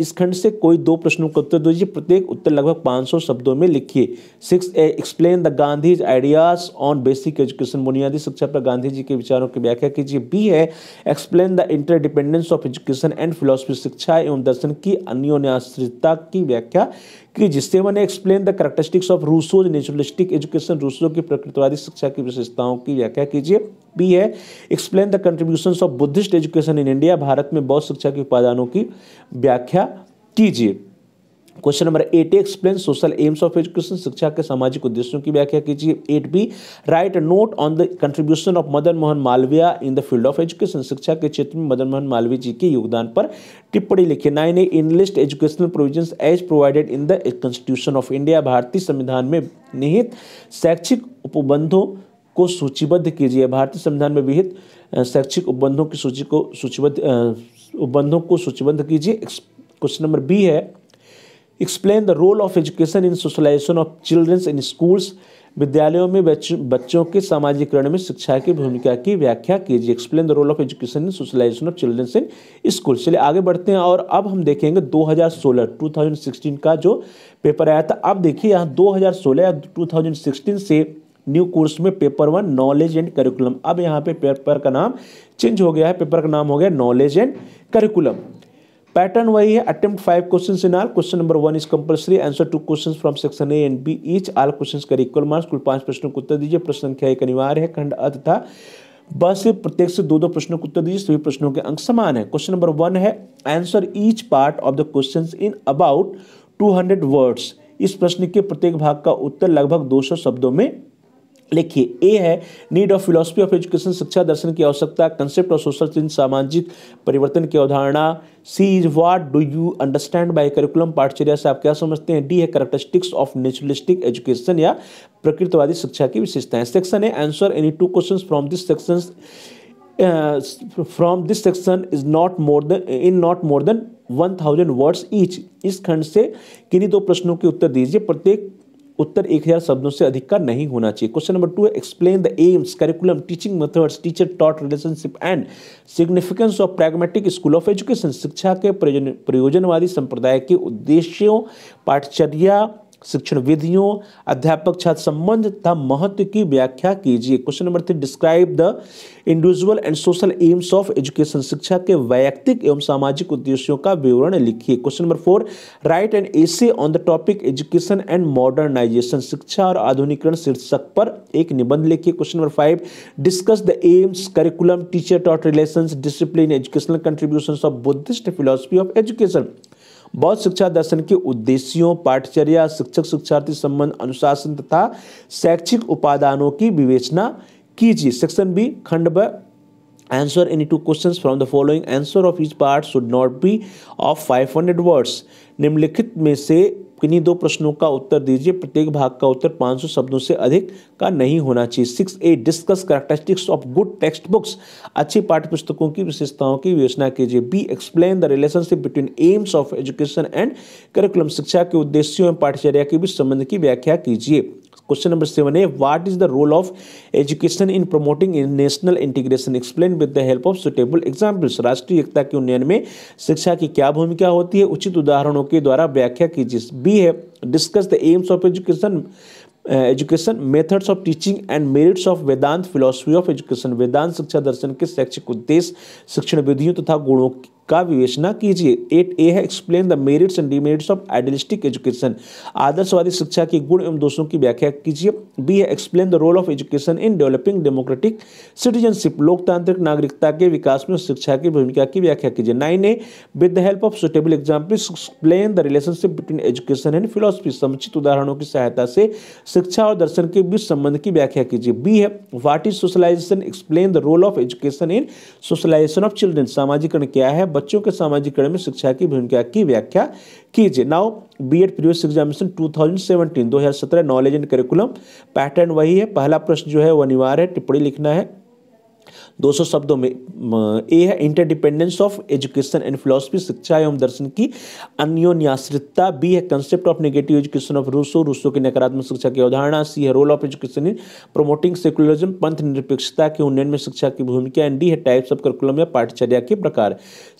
इस खंड से कोई दो प्रश्नों का उत्तर दीजिए प्रत्येक उत्तर लगभग 500 शब्दों में लिखिए six A explain the Gandhi's ideas on basic education बुनियादी शिक्षा पर गांधी जी के विचारों की व्याख्या कीजिए बी है explain the interdependence of education and philosophy शिक्षा एवं दर्शन की अन्योन्याश्रितता की व्याख्या कि जिससे मैंने explain the characteristics of Rousseau's naturalistic education Rousseau की प्रकृतिवादी शिक्षा की विशेषताओं की व्याख्या कीजिए बी है explain the contribution of Buddhist education in India Bharat में बौद्ध शिक्षा के उपादानों की व्याख्या कीजिए question number eight A explain social aims of education शिक्षा के सामाजिक उद्देश्यों की व्याख्या कीजिए eight B write note on the contribution of Madan Mohan Malaviya in the field of education शिक्षा के क्षेत्र में मदन मोहन मालवीय जी के योगदान पर टिप्पणी लिखिए nine A enlist educational provision as provided in the constitution of India भारतीय संविधान में निहित शैक्षिक उपबंधों को सूचीबद्ध कीजिए भारतीय संविधान में विहित शैक्षिक उपबंधों की सूची को सूचीबद्ध उपबंधों को सूचीबद्ध कीजिए क्वेश्चन नंबर बी है explain the role of education in socialisation of childrens in schools विद्यालयों में बच्चों के सामाजिकरण में शिक्षा की भूमिका की व्याख्या कीजिए explain the role of education in socialisation of childrens in school चलिए आगे बढ़ते हैं और अब हम देखेंगे 2016 2016 का जो पेपर आया था अब देखिए यहाँ 2016 या 2016 से न्यू कोर्स में paper one knowledge and curriculum अब यहाँ पे पेपर का नाम चेंज हो गया है पेपर का नाम हो गया नॉलेज एंड करिकुलम पैटर्न वही है attempt five question in all question number one is compulsory answer two question from section A and B each all question carry equal marks कुल पांच प्रश्नों को उत्तर दीजिए प्रश्न संख्या एक अनिवार्य है खंड अर्थ था बस प्रत्येक से दो दो प्रश्नों को उत्तर दीजिए सभी प्रश्नों के अंक समान है क्वेश्चन नंबर वन है answer each part of the question in about two words इस प्रश्न के प्रत्येक भाग का उत्तर लगभग 200 शब्दों में लिखिए ए है need of philosophy of education शिक्षा दर्शन की आवश्यकता कंसेप्ट ऑफ सोशल चेंज सामाजिक परिवर्तन की अवधारणा C is what do you understand by curriculum पाठचर्या से आप क्या समझते हैं डी है करेक्टरिस्टिक्स ऑफ नेचुरलिस्टिक एजुकेशन या प्रकृतिवादी शिक्षा की विशेषताएं सेक्शन है answer any two question from this section from this section is not more than in not more than one thousand words each इस खंड से किन्हीं दो प्रश्नों के उत्तर दीजिए प्रत्येक उत्तर 1000 शब्दों से अधिक का नहीं होना चाहिए question number two explain the aims curriculum teaching methods teacher taught relationship and significance of pragmatic school of education शिक्षा के प्रयोजनवादी संप्रदाय के उद्देश्यों पाठचर्या शिक्षण विधियों अध्यापक छात्र संबंध तथा महत्व की व्याख्या कीजिए question number three describe the individual and social aims of education शिक्षा के वैयक्तिक एवं सामाजिक उद्देश्यों का विवरण लिखिए question number four write and essay on the topic education and modernization शिक्षा और आधुनिकरण शीर्षक पर एक निबंध लिखिए question number five discuss the aims curriculum teacher taught relation discipline educational contribution of Buddhist philosophy of education बौद्ध शिक्षा दर्शन के उद्देश्यों पाठचर्या शिक्षक शिक्षार्थी संबंध अनुशासन तथा शैक्षिक उपादानों की विवेचना कीजिए सेक्शन बी खंड ब any two question from the following following of is part should not be of five 500 words निम्नलिखित में से किन्हीं दो प्रश्नों का उत्तर दीजिए प्रत्येक भाग का उत्तर 500 शब्दों से अधिक का नहीं होना चाहिए six A discuss characteristics of good text books अच्छी पाठ्य पुस्तकों की विशेषताओं की विवेचना कीजिए B explain the relationship between aims of education and curriculum शिक्षा के उद्देश्यों एवं पाठ्यचर्या के बीच संबंध की व्याख्या कीजिए क्वेश्चन नंबर सेवन है what is the role of education in promoting national integration explain with the help of suitable examples राष्ट्रीय एकता के उन्नयन में शिक्षा की क्या भूमिका होती है उचित उदाहरणों के द्वारा व्याख्या कीजिए बी है discuss the aims of education education methods of teaching and merits of Vedanta philosophy of education वेदांत शिक्षा दर्शन के शैक्षिक उद्देश्य शिक्षण विधियों तथा गुणों का विवेचना कीजिए एट ए है explain the merits and demerits of idealistic education आदर्शवादी शिक्षा के गुण एवं दोषों की व्याख्या कीजिए बी है explain the role of education in developing democratic citizenship लोकतांत्रिक नागरिकता के विकास में शिक्षा की भूमिका की व्याख्या कीजिए nine A with the help of suitable example explain the relationship between education and philosophy समुचित उदाहरणों की सहायता से शिक्षा और दर्शन के बीच संबंध की व्याख्या कीजिए बी है what is socialisation explain the role of education in socialisation of children सामाजिकरण क्या है बच्चों के सामाजिक में शिक्षा की भूमिका की व्याख्या कीजिए now B Ed previous examination 2017 2017 knowledge and curriculum pattern वही है पहला प्रश्न जो है वो अनिवार्य है टिप्पणी लिखना है 200 शब्दों में ए है interdependence of education and philosophy शिक्षा एवं दर्शन की अन्योन्याश्रितता बी है concept of negative education of Rousseau Rousseau की नकारात्मक शिक्षा की अवधारणा सी है role of education in promoting secularism पंथ निरपेक्षता के उन्नयन में शिक्षा की भूमिका एंड डी है टाइप्स ऑफ करिकुलम या पाठ्यचर्या के प्रकार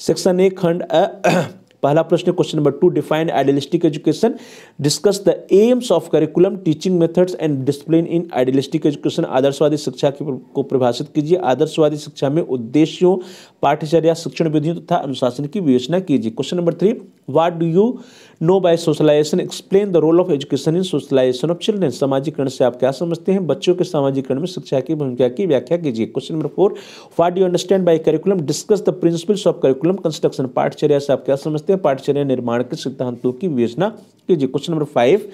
सेक्शन ए खंड पहला प्रश्न question number two define idealistic education discuss the aims of curriculum teaching methods and discipline in idealistic education आदर्शवादी शिक्षा को परिभाषित कीजिए आदर्शवादी शिक्षा में उद्देश्यों पाठ्यचर्या शिक्षण विधि तथा अनुशासन की विवेचना कीजिए question number three what do you know by socialisation explain the role of education in socialisation of children सामाजिकरण से आप क्या समझते हैं बच्चों के सामाजिकरण में शिक्षा की भूमिका की व्याख्या कीजिए question number four what do understand by curriculum discuss the principles of curriculum construction पाठचर्या से आप क्या समझते हैं पाठचर्या निर्माण के सिद्धांतों की विवेचना कीजिए question number five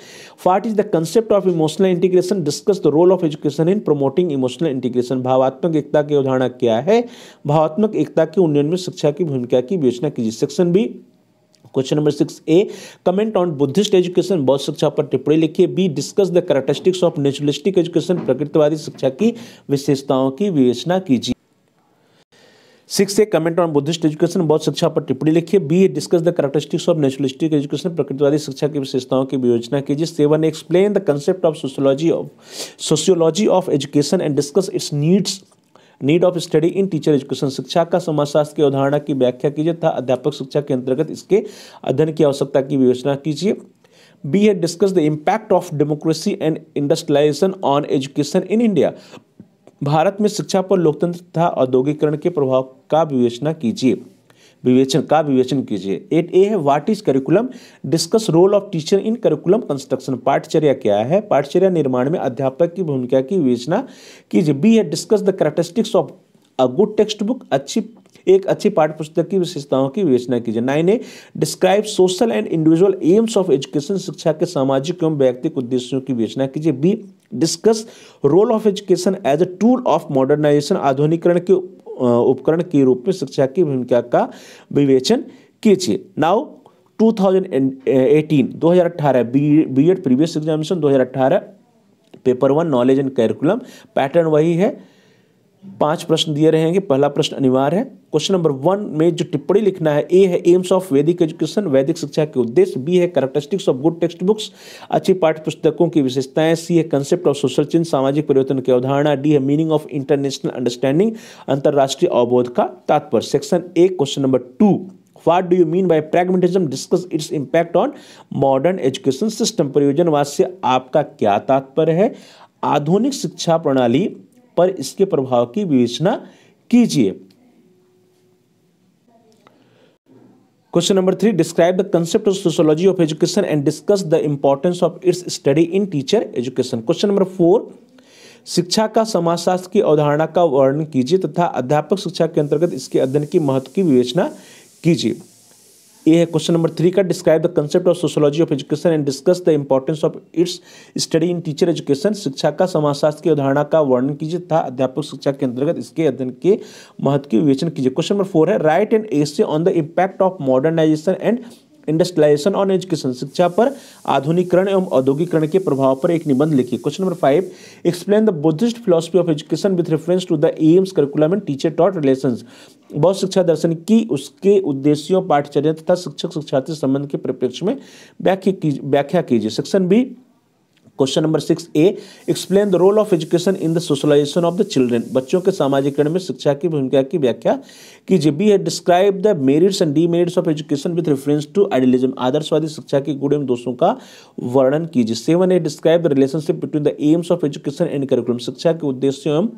what is the concept of emotional integration discuss the role of education in promoting emotional integration भावात्मक एकता की अवधारणा क्या है भावात्मक एकता गुणवत्ता के उन्नयन में शिक्षा की भूमिका की विवेचना कीजिए section B question number six A comment on Buddhist education बौद्ध शिक्षा पर टिप्पणी लिखिए B discuss the characteristics of naturalistic education प्रकृतिवादी शिक्षा की विशेषताओं की विवेचना कीजिए six A comment on Buddhist education बौद्ध शिक्षा पर टिप्पणी लिखिए B discuss the characteristics of naturalistic education प्रकृतिवादी शिक्षा की विशेषताओं की विवेचना कीजिए seven explain the concept of sociology of sociology of education and discuss it's needs need of study in teacher education शिक्षा का समाजशास्त्र की अवधारणा की व्याख्या कीजिए तथा अध्यापक शिक्षा के अंतर्गत इसके अध्ययन की आवश्यकता की विवेचना कीजिए बी है discuss the impact of democracy and industrialisation on education in India Bharat में शिक्षा पर लोकतंत्र तथा औद्योगिकरण के प्रभाव का विवेचना कीजिए विवेचन का विवेचन कीजिए एट ए है what is curriculum discuss role of teacher in curriculum construction पाठचर्या क्या है पाठचर्या निर्माण में अध्यापक की भूमिका की विवेचना कीजिए बी है discuss the characteristics of a good textbook अच्छी एक अच्छी पाठ्य पुस्तक की विशेषताओं की विवेचना कीजिए nine A describe social and individual aims of education शिक्षा के सामाजिक एवं व्यक्तिक उद्देश्यों की विवेचना कीजिए B discuss role of education as a tool of modernisation आधुनिकरण के उपकरण के रूप में शिक्षा की भूमिका का विवेचन कीजिए now 2018 2018 B Ed previous examination 2018 paper one knowledge and curriculum pattern वही है पांच प्रश्न दिए रहेंगे पहला प्रश्न अनिवार्य है क्वेश्चन नंबर वन में जो टिप्पणी लिखना है ए है एम्स ऑफ वैदिक एजुकेशन वैदिक शिक्षा के उद्देश्य बी है characteristics of good text books अच्छी पाठ्य पुस्तकों की विशेषताएं सी है कंसेप्ट ऑफ सोशल चिन्ह सामाजिक परिवर्तन की अवधारणा डी है मीनिंग ऑफ इंटरनेशनल अंडरस्टैंडिंग अंतर्राष्ट्रीय अवबोध का तात्पर्य section A question number two what do you mean by pragmatism discuss its impact on modern education system परियोजनवाद से आपका क्या तात्पर्य है आधुनिक शिक्षा प्रणाली पर इसके प्रभाव की विवेचना कीजिए question number three describe the concept of sociology of education and discuss the importance of its study in teacher education question number four शिक्षा का समाजशास्त्र की अवधारणा का वर्णन कीजिए तथा अध्यापक शिक्षा के अंतर्गत इसके अध्ययन की महत्व की विवेचना कीजिए ए है क्वेश्चन नंबर थ्री का describe the concept of sociology of education and discuss the importance of its study in teacher education शिक्षा का समाजशास्त्र की अवधारणा का वर्णन कीजिए तथा अध्यापक शिक्षा के अंतर्गत इसके अध्ययन के महत्व की विवेचन कीजिए क्वेश्चन नंबर फोर है write an essay on the impact of modernisation and industrialisation और एजुकेशन शिक्षा पर आधुनिकरण एवं औद्योगिकरण के प्रभाव पर एक निबंध लिखिए question number five explain the Buddhist philosophy of education with reference to the aims curriculum and teacher taught relation बौद्ध शिक्षा दर्शन की उसके उद्देश्यों पाठचर्या तथा शिक्षक शिक्षार्थी संबंध के परिप्रेक्ष्य में व्याख्या कीजिए section B question number six A explain the role of education in the socialisation of the children बच्चों के सामाजिकरण में शिक्षा की भूमिका की व्याख्या कीजिए बी है describe the merits and demerits of education with reference to idealism आदर्शवादी शिक्षा के गुण एवं दोषों का वर्णन कीजिए seven A describe the relationship between the aims of education and curriculum शिक्षा के उद्देश्य एवं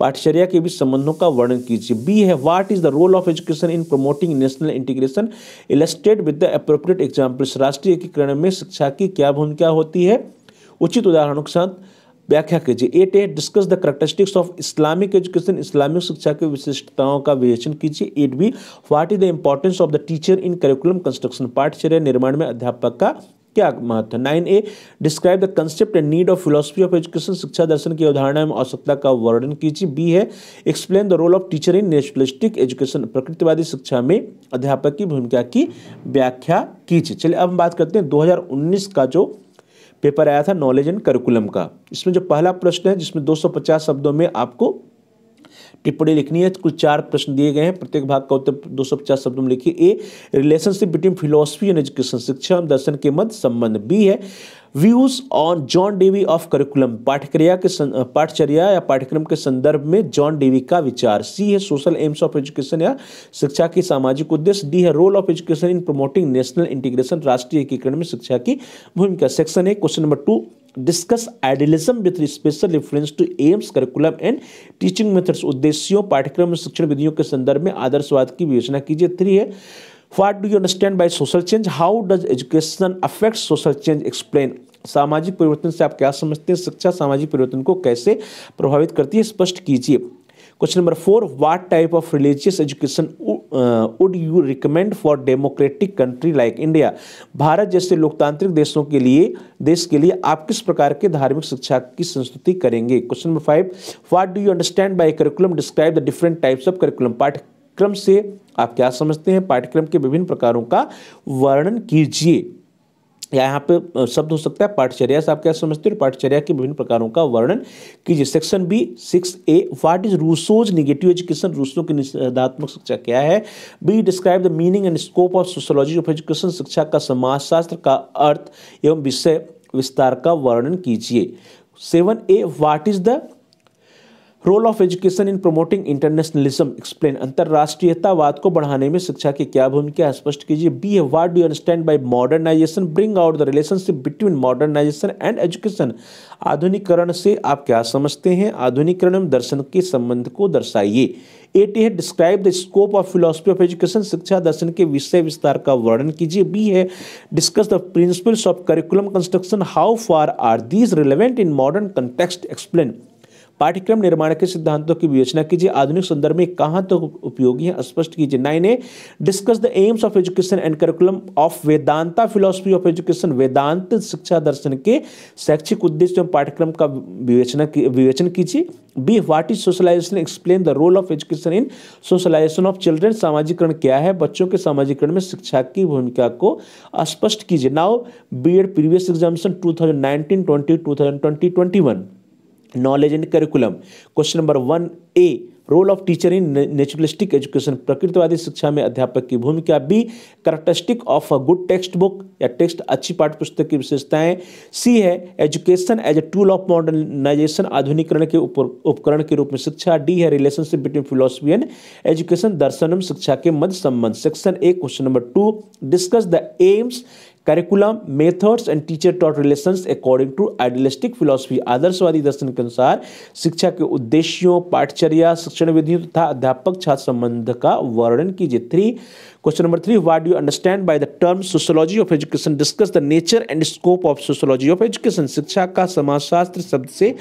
पाठचर्या के बीच संबंधों का वर्णन कीजिए बी है what is the role of education in promoting national integration illustrate with the appropriate examples राष्ट्रीय एकीकरण में शिक्षा की क्या भूमिका होती है उचित उदाहरणों के साथ व्याख्या कीजिए eight A discuss the characteristics of Islamic education Islamic शिक्षा की विशिष्टताओं का विवेचन कीजिए eight B what is the importance of the teacher in curriculum construction पाठ्यचर्या निर्माण में अध्यापक का क्या महत्व nine A describe the concept and need of philosophy of education शिक्षा दर्शन की अवधारणा में आवश्यकता का वर्णन कीजिए बी है explain the role of teacher in nationalistic education प्रकृतिवादी शिक्षा में अध्यापक की भूमिका की व्याख्या कीजिए चलिए अब हम बात करते हैं 2019 का जो पेपर आया था नॉलेज एंड करिकुलम का इसमें जो पहला प्रश्न है जिसमें 250 शब्दों में आपको टिप्पणी लिखनी है कुल चार प्रश्न दिए गए हैं प्रत्येक भाग का उत्तर दो सौ पचास शब्दों में लिखिए A relationship between philosophy and education शिक्षा दर्शन के मध्य संबंध बी है views on John Dewey of curriculum पाठ्यक्रिया के पाठचर्या या पाठ्यक्रम के संदर्भ में जॉन डेवी का विचार सी है सोशल एम्स ऑफ एजुकेशन या शिक्षा की सामाजिक उद्देश्य डी है role of education in promoting national integration राष्ट्रीय एकीकरण में शिक्षा की भूमिका सेक्शन है question number two discuss idealism with special reference to aims curriculum and teaching methods उद्देश्यों पाठ्यक्रम शिक्षण विधियों के संदर्भ में आदर्शवाद की विवेचना कीजिए थ्री है what do you understand by social change how does education affect social change explain सामाजिक परिवर्तन से आप क्या समझते हैं शिक्षा सामाजिक परिवर्तन को कैसे प्रभावित करती है स्पष्ट कीजिए question number four what type of religious education would you recommend for democratic country like India Bharat जैसे लोकतांत्रिक देशों के लिए देश के लिए आप किस प्रकार के धार्मिक शिक्षा की संस्तुति करेंगे question number five what do you understand by curriculum describe the different types of curriculum पाठ्य पाठ्यक्रम से आप क्या समझते हैं पाठ्यक्रम के विभिन्न प्रकारों का वर्णन कीजिए या यहाँ पे शब्द हो सकता है पाठचर्या से आप क्या समझते हैं पाठचर्या के विभिन्न प्रकारों का वर्णन कीजिए section B six A what is Rousseau's negative education Rousseau की निषेधात्मक शिक्षा क्या है B describe the meaning and scope of sociology of education शिक्षा का समाजशास्त्र का अर्थ एवं विषय विस्तार का वर्णन कीजिए seven A what is the role of education in promoting internationalism explain अंतर्राष्ट्रीयतावाद को बढ़ाने में शिक्षा की क्या भूमिका स्पष्ट कीजिए बी है what do understand by modernisation bring out the relationship between modernisation and education आधुनिकरण से आप क्या समझते हैं आधुनिकरण एवं दर्शन के संबंध को दर्शाइए ए टी है describe the scope of philosophy of education शिक्षा दर्शन के विषय विस्तार का वर्णन कीजिए बी है discuss the principles of curriculum construction how far are these relevant in modern context explain पाठ्यक्रम निर्माण के सिद्धांतों की विवेचना कीजिए आधुनिक संदर्भ में कहाँ तक तो उपयोगी है स्पष्ट कीजिए nine A discuss the aims of education and curriculum of Vedanta philosophy of education वेदांत शिक्षा दर्शन के शैक्षिक उद्देश्य एवं पाठ्यक्रम का विवेचना की, विवेचन कीजिए B what is socialisation explain the role of education in socialisation of children सामाजिकरण क्या है बच्चों के सामाजिकरण में शिक्षा की भूमिका को स्पष्ट कीजिए now B Ed previous examination two thousand nineteen twenty two thousand twenty twenty one knowledge and curriculum question number one A role of teacher in naturalistic education प्रकृतिवादी शिक्षा में अध्यापक की भूमिका B characteristic of a good textbook या टेक्स्ट अच्छी पाठ्य पुस्तक की विशेषताएं सी है education as a tool of modernisation आधुनिकरण के उपकरण के रूप में शिक्षा डी है relationship between philosophy and education दर्शन एवं शिक्षा के मध्य संबंध section A question number two discuss the aims curriculum methods and teacher taught relation according to idealistic philosophy आदर्शवादी दर्शन के अनुसार शिक्षा के उद्देश्यों पाठचर्या शिक्षण विधियों तथा अध्यापक छात्र संबंध का वर्णन कीजिए three question number three what you understand by the term sociology of education discuss the nature and scope of sociology of education शिक्षा का समाजशास्त्र शब्द से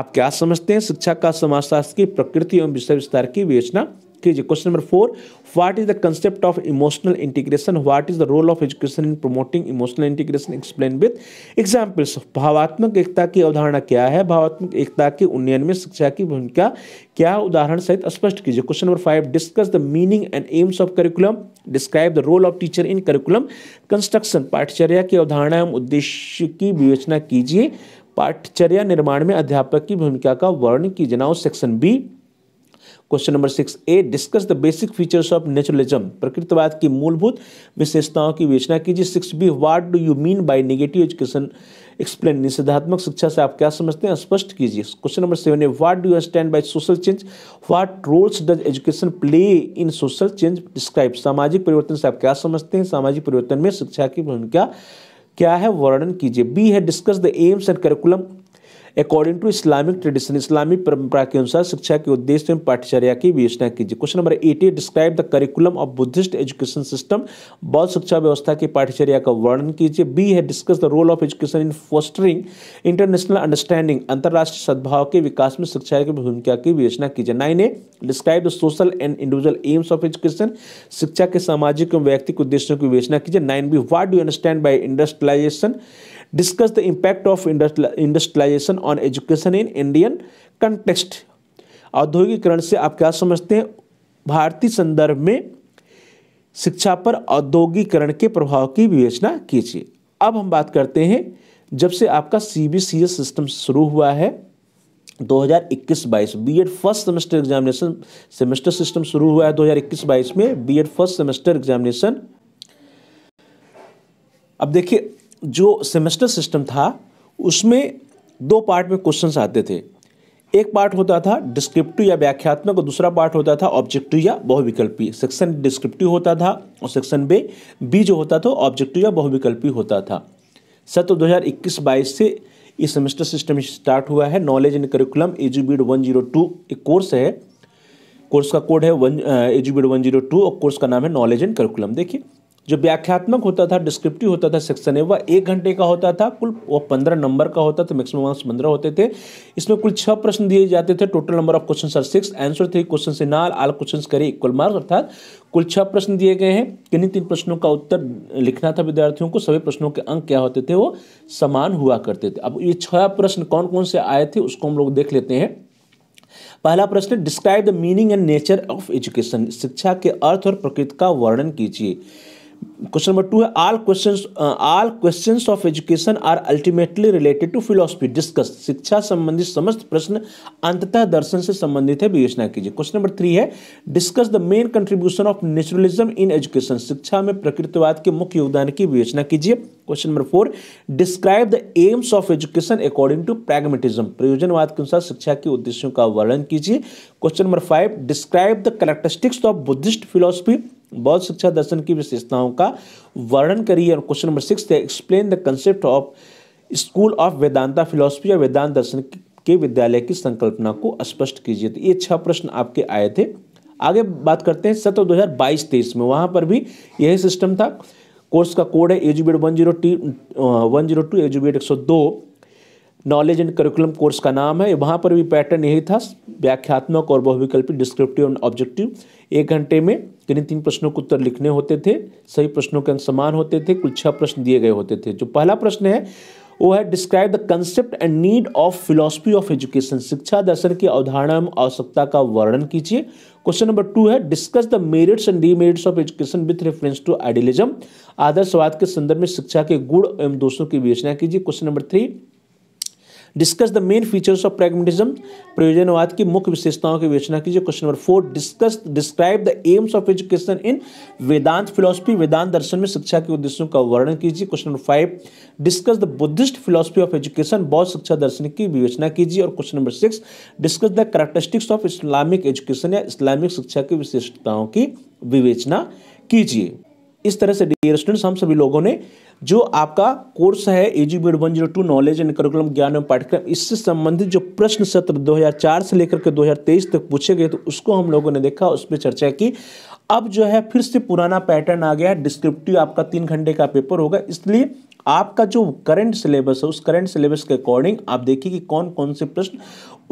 आप क्या समझते हैं शिक्षा का समाजशास्त्र की प्रकृति एवं विषय विस्तार की विवेचना कीजिए question number four what is the concept of emotional integration what is the role of education in promoting emotional integration explain with examples भावात्मक एकता की अवधारणा क्या है भावात्मक एकता के उन्नयन में शिक्षा की भूमिका क्या उदाहरण सहित स्पष्ट कीजिए question number five discuss the meaning and aims of curriculum describe the role of teacher in curriculum construction पाठचर्या की अवधारणा एवं उद्देश्य की विवेचना कीजिए पाठचर्या निर्माण में अध्यापक की भूमिका का वर्णन कीजिए now section B question number six A discuss the basic features of naturalism प्रकृतिवाद की मूलभूत विशेषताओं की विवेचना कीजिए six B what do you mean by negative education explain निषेधात्मक शिक्षा से आप क्या समझते हैं स्पष्ट कीजिए question number seven A what do you stand by social change what roles does education play in social change describe सामाजिक परिवर्तन से आप क्या समझते हैं सामाजिक परिवर्तन में शिक्षा की भूमिका क्या है वर्णन कीजिए बी है discuss the aims and curriculum according to Islamic tradition इस्लामी परंपरा के अनुसार शिक्षा के उद्देश्य में पाठ्यचर्या की विवेचना कीजिए question number eight describe the curriculum of Buddhist education system बौद्ध शिक्षा व्यवस्था की पाठ्यचर्या का वर्णन कीजिए बी है discuss the role of education in fostering international understanding अंतर्राष्ट्रीय सद्भाव के विकास में शिक्षा की भूमिका की विवेचना कीजिए nine A describe the social and individual aims of education शिक्षा के सामाजिक एवं व्यक्तिक उद्देश्यों की विवेचना कीजिए nine B what do understand by industrialization discuss the impact of industrialization on education in Indian context. औद्योगिकरण से आप क्या समझते हैं भारतीय संदर्भ में शिक्षा पर औद्योगिकरण के प्रभाव की विवेचना कीजिए अब हम बात करते हैं जब से आपका C B C S system शुरू हुआ है 2021-22 BEd first semester examination semester system शुरू हुआ है 2021-22 में बीएड फर्स्ट सेमेस्टर एग्जामिनेशन अब देखिए जो सेमेस्टर सिस्टम था उसमें दो पार्ट में क्वेश्चंस आते थे एक पार्ट होता था डिस्क्रिप्टिव या व्याख्यात्मक और दूसरा पार्ट होता था ऑब्जेक्टिव या बहुविकल्पी सेक्शन डिस्क्रिप्टिव होता था और सेक्शन बे बी जो होता था ऑब्जेक्टिव या बहुविकल्पी होता था सत्र दो हज़ार से इस सेमेस्टर सिस्टम स्टार्ट हुआ है knowledge in curriculum edu BEd one zero two एक कोर्स है कोर्स का कोड है one edu BEd one zero two और कोर्स का नाम है नॉलेज इन करिकुलम देखिए जो व्याख्यात्मक होता था डिस्क्रिप्टिव होता था सेक्शन ए वह एक घंटे का होता था कुल वो पंद्रह नंबर का होता था मैक्सिमम मार्क्स पंद्रह होते थे इसमें कुल छः प्रश्न दिए जाते थे total number of question are six answer three question से नाल all question carry equal marks अर्थात कुल छः प्रश्न दिए गए हैं किन्हीं तीन प्रश्नों का उत्तर लिखना था विद्यार्थियों को सभी प्रश्नों के अंक क्या होते थे वो समान हुआ करते थे अब ये छः प्रश्न कौन कौन से आए थे उसको हम लोग देख लेते हैं पहला प्रश्न describe the meaning and nature of education शिक्षा के अर्थ और प्रकृति का वर्णन कीजिए क्वेश्चन नंबर टू है all question all question of education are ultimately related to philosophy discuss शिक्षा संबंधित समस्त प्रश्न अंततः दर्शन से संबंधित है विवेचना कीजिए क्वेश्चन नंबर थ्री है discuss the main contribution of naturalism in education शिक्षा में प्रकृतिवाद के मुख्य योगदान की विवेचना कीजिए question number four describe the aims of education according to pragmatism प्रयोजनवाद के अनुसार शिक्षा के उद्देश्यों का वर्णन कीजिए question number five describe the characteristics of Buddhist philosophy बौद्ध शिक्षा दर्शन की विशेषताओं का वर्णन करिए और क्वेश्चन नंबर सिक्स है explain the concept of school of Vedanta philosophy या वेदांत दर्शन के विद्यालय की संकल्पना को स्पष्ट कीजिए तो ये छह प्रश्न आपके आए थे आगे बात करते हैं सत्र दो हज़ार में वहाँ पर भी यही सिस्टम था कोर्स का कोड है edu BEd one zero T one zero two edu BEd एक सौ दो नॉलेज एंड करिकुलम कोर्स का नाम है वहाँ पर भी पैटर्न यही था व्याख्यात्मक और बहुविकल्पी डिस्क्रिप्टिव एंड ऑब्जेक्टिव एक घंटे में किन्हीं तीन प्रश्नों के उत्तर लिखने होते थे सही प्रश्नों के अंक समान होते थे कुल छः प्रश्न दिए गए होते थे जो पहला प्रश्न है वो है describe the concept and need of philosophy of education शिक्षा दर्शन की अवधारणा एवं आवश्यकता का वर्णन कीजिए क्वेश्चन नंबर टू है discuss the merits and demerits of education with reference to idealism आदर्शवाद के संदर्भ में शिक्षा के गुण एवं दोषों की विवेचना कीजिए question number three discuss the main features of pragmatism प्रयोजनवाद की मुख्य विशेषताओं की विवेचना कीजिए question number four discuss describe the aims of education in Vedanta philosophy Vedanta दर्शन में शिक्षा के उद्देश्यों का वर्णन कीजिए question number five discuss the Buddhist philosophy of education बौद्ध शिक्षा दर्शन की विवेचना कीजिए और question number six discuss the characteristics of Islamic education या इस्लामिक शिक्षा की विशेषताओं की विवेचना कीजिए इस तरह से डियर स्टूडेंट्स हम सभी लोगों ने जो आपका कोर्स है A G BEd one zero two knowledge and curriculum ज्ञान एवं पाठ्यक्रम इससे संबंधित जो प्रश्न सत्र 2004 से लेकर के 2023 तक पूछे गए तो उसको हम लोगों ने देखा उस पर चर्चा की अब जो है फिर से पुराना पैटर्न आ गया डिस्क्रिप्टिव आपका तीन घंटे का पेपर होगा इसलिए आपका जो करंट सिलेबस है उस करंट सिलेबस के अकॉर्डिंग आप देखिए कि कौन कौन से प्रश्न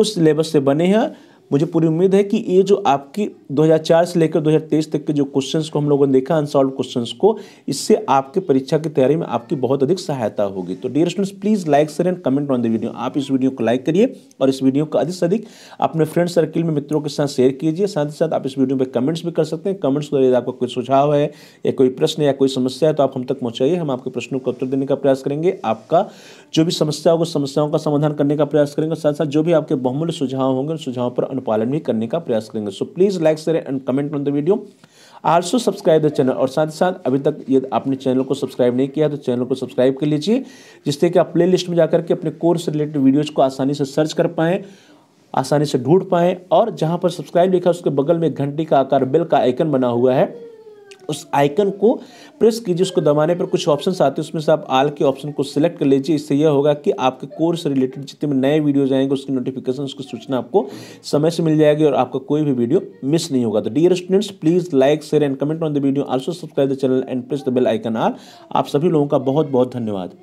उस सिलेबस से बने हैं मुझे पूरी उम्मीद है कि ये जो आपकी 2004 से लेकर 2023 तक के जो क्वेश्चंस को हम लोगों ने देखा अनसॉल्व क्वेश्चंस को इससे आपके परीक्षा की तैयारी में आपकी बहुत अधिक सहायता होगी तो dear students please like share and comment on the video आप इस वीडियो को लाइक करिए और इस वीडियो को अधिक से अधिक अपने फ्रेंड सर्किल में मित्रों के साथ शेयर कीजिए साथ ही साथ आप इस वीडियो पर कमेंट्स भी कर सकते हैं कमेंट्स के यदि आपका कोई सुझाव है या कोई प्रश्न या कोई समस्या है तो आप हम तक पहुँचाइए हम आपके प्रश्नों का उत्तर देने का प्रयास करेंगे आपका जो भी समस्या होगा समस्याओं का समाधान करने का प्रयास करेंगे साथ साथ जो भी आपके बहुमूल्य सुझाव होंगे उन सुझावों पर अनुपालन भी करने का प्रयास करेंगे सो प्लीज़ लाइक करें and comment on the video also subscribe the channel और साथ ही साथ अभी तक यदि आपने चैनल को सब्सक्राइब नहीं किया तो चैनल को सब्सक्राइब कर लीजिए जिससे कि आप प्ले लिस्ट में जाकर के अपने कोर्स रिलेटेड वीडियोज़ को आसानी से सर्च कर पाएँ आसानी से ढूंढ पाएँ और जहाँ पर सब्सक्राइब लिखा उसके बगल में घंटी का आकार बिल का आइकन बना हुआ है उस आइकन को प्रेस कीजिए उसको दबाने पर कुछ ऑप्शन आते हैं उसमें से आप आल के ऑप्शन को सिलेक्ट कर लीजिए इससे यह होगा कि आपके कोर्स रिलेटेड जितने नए वीडियोज आएंगे उसकी नोटिफिकेशन उसकी सूचना आपको समय से मिल जाएगी और आपका कोई भी वीडियो मिस नहीं होगा तो dear students please like share and comment on the video also subscribe the channel and press the bell icon all आप सभी लोगों का बहुत बहुत धन्यवाद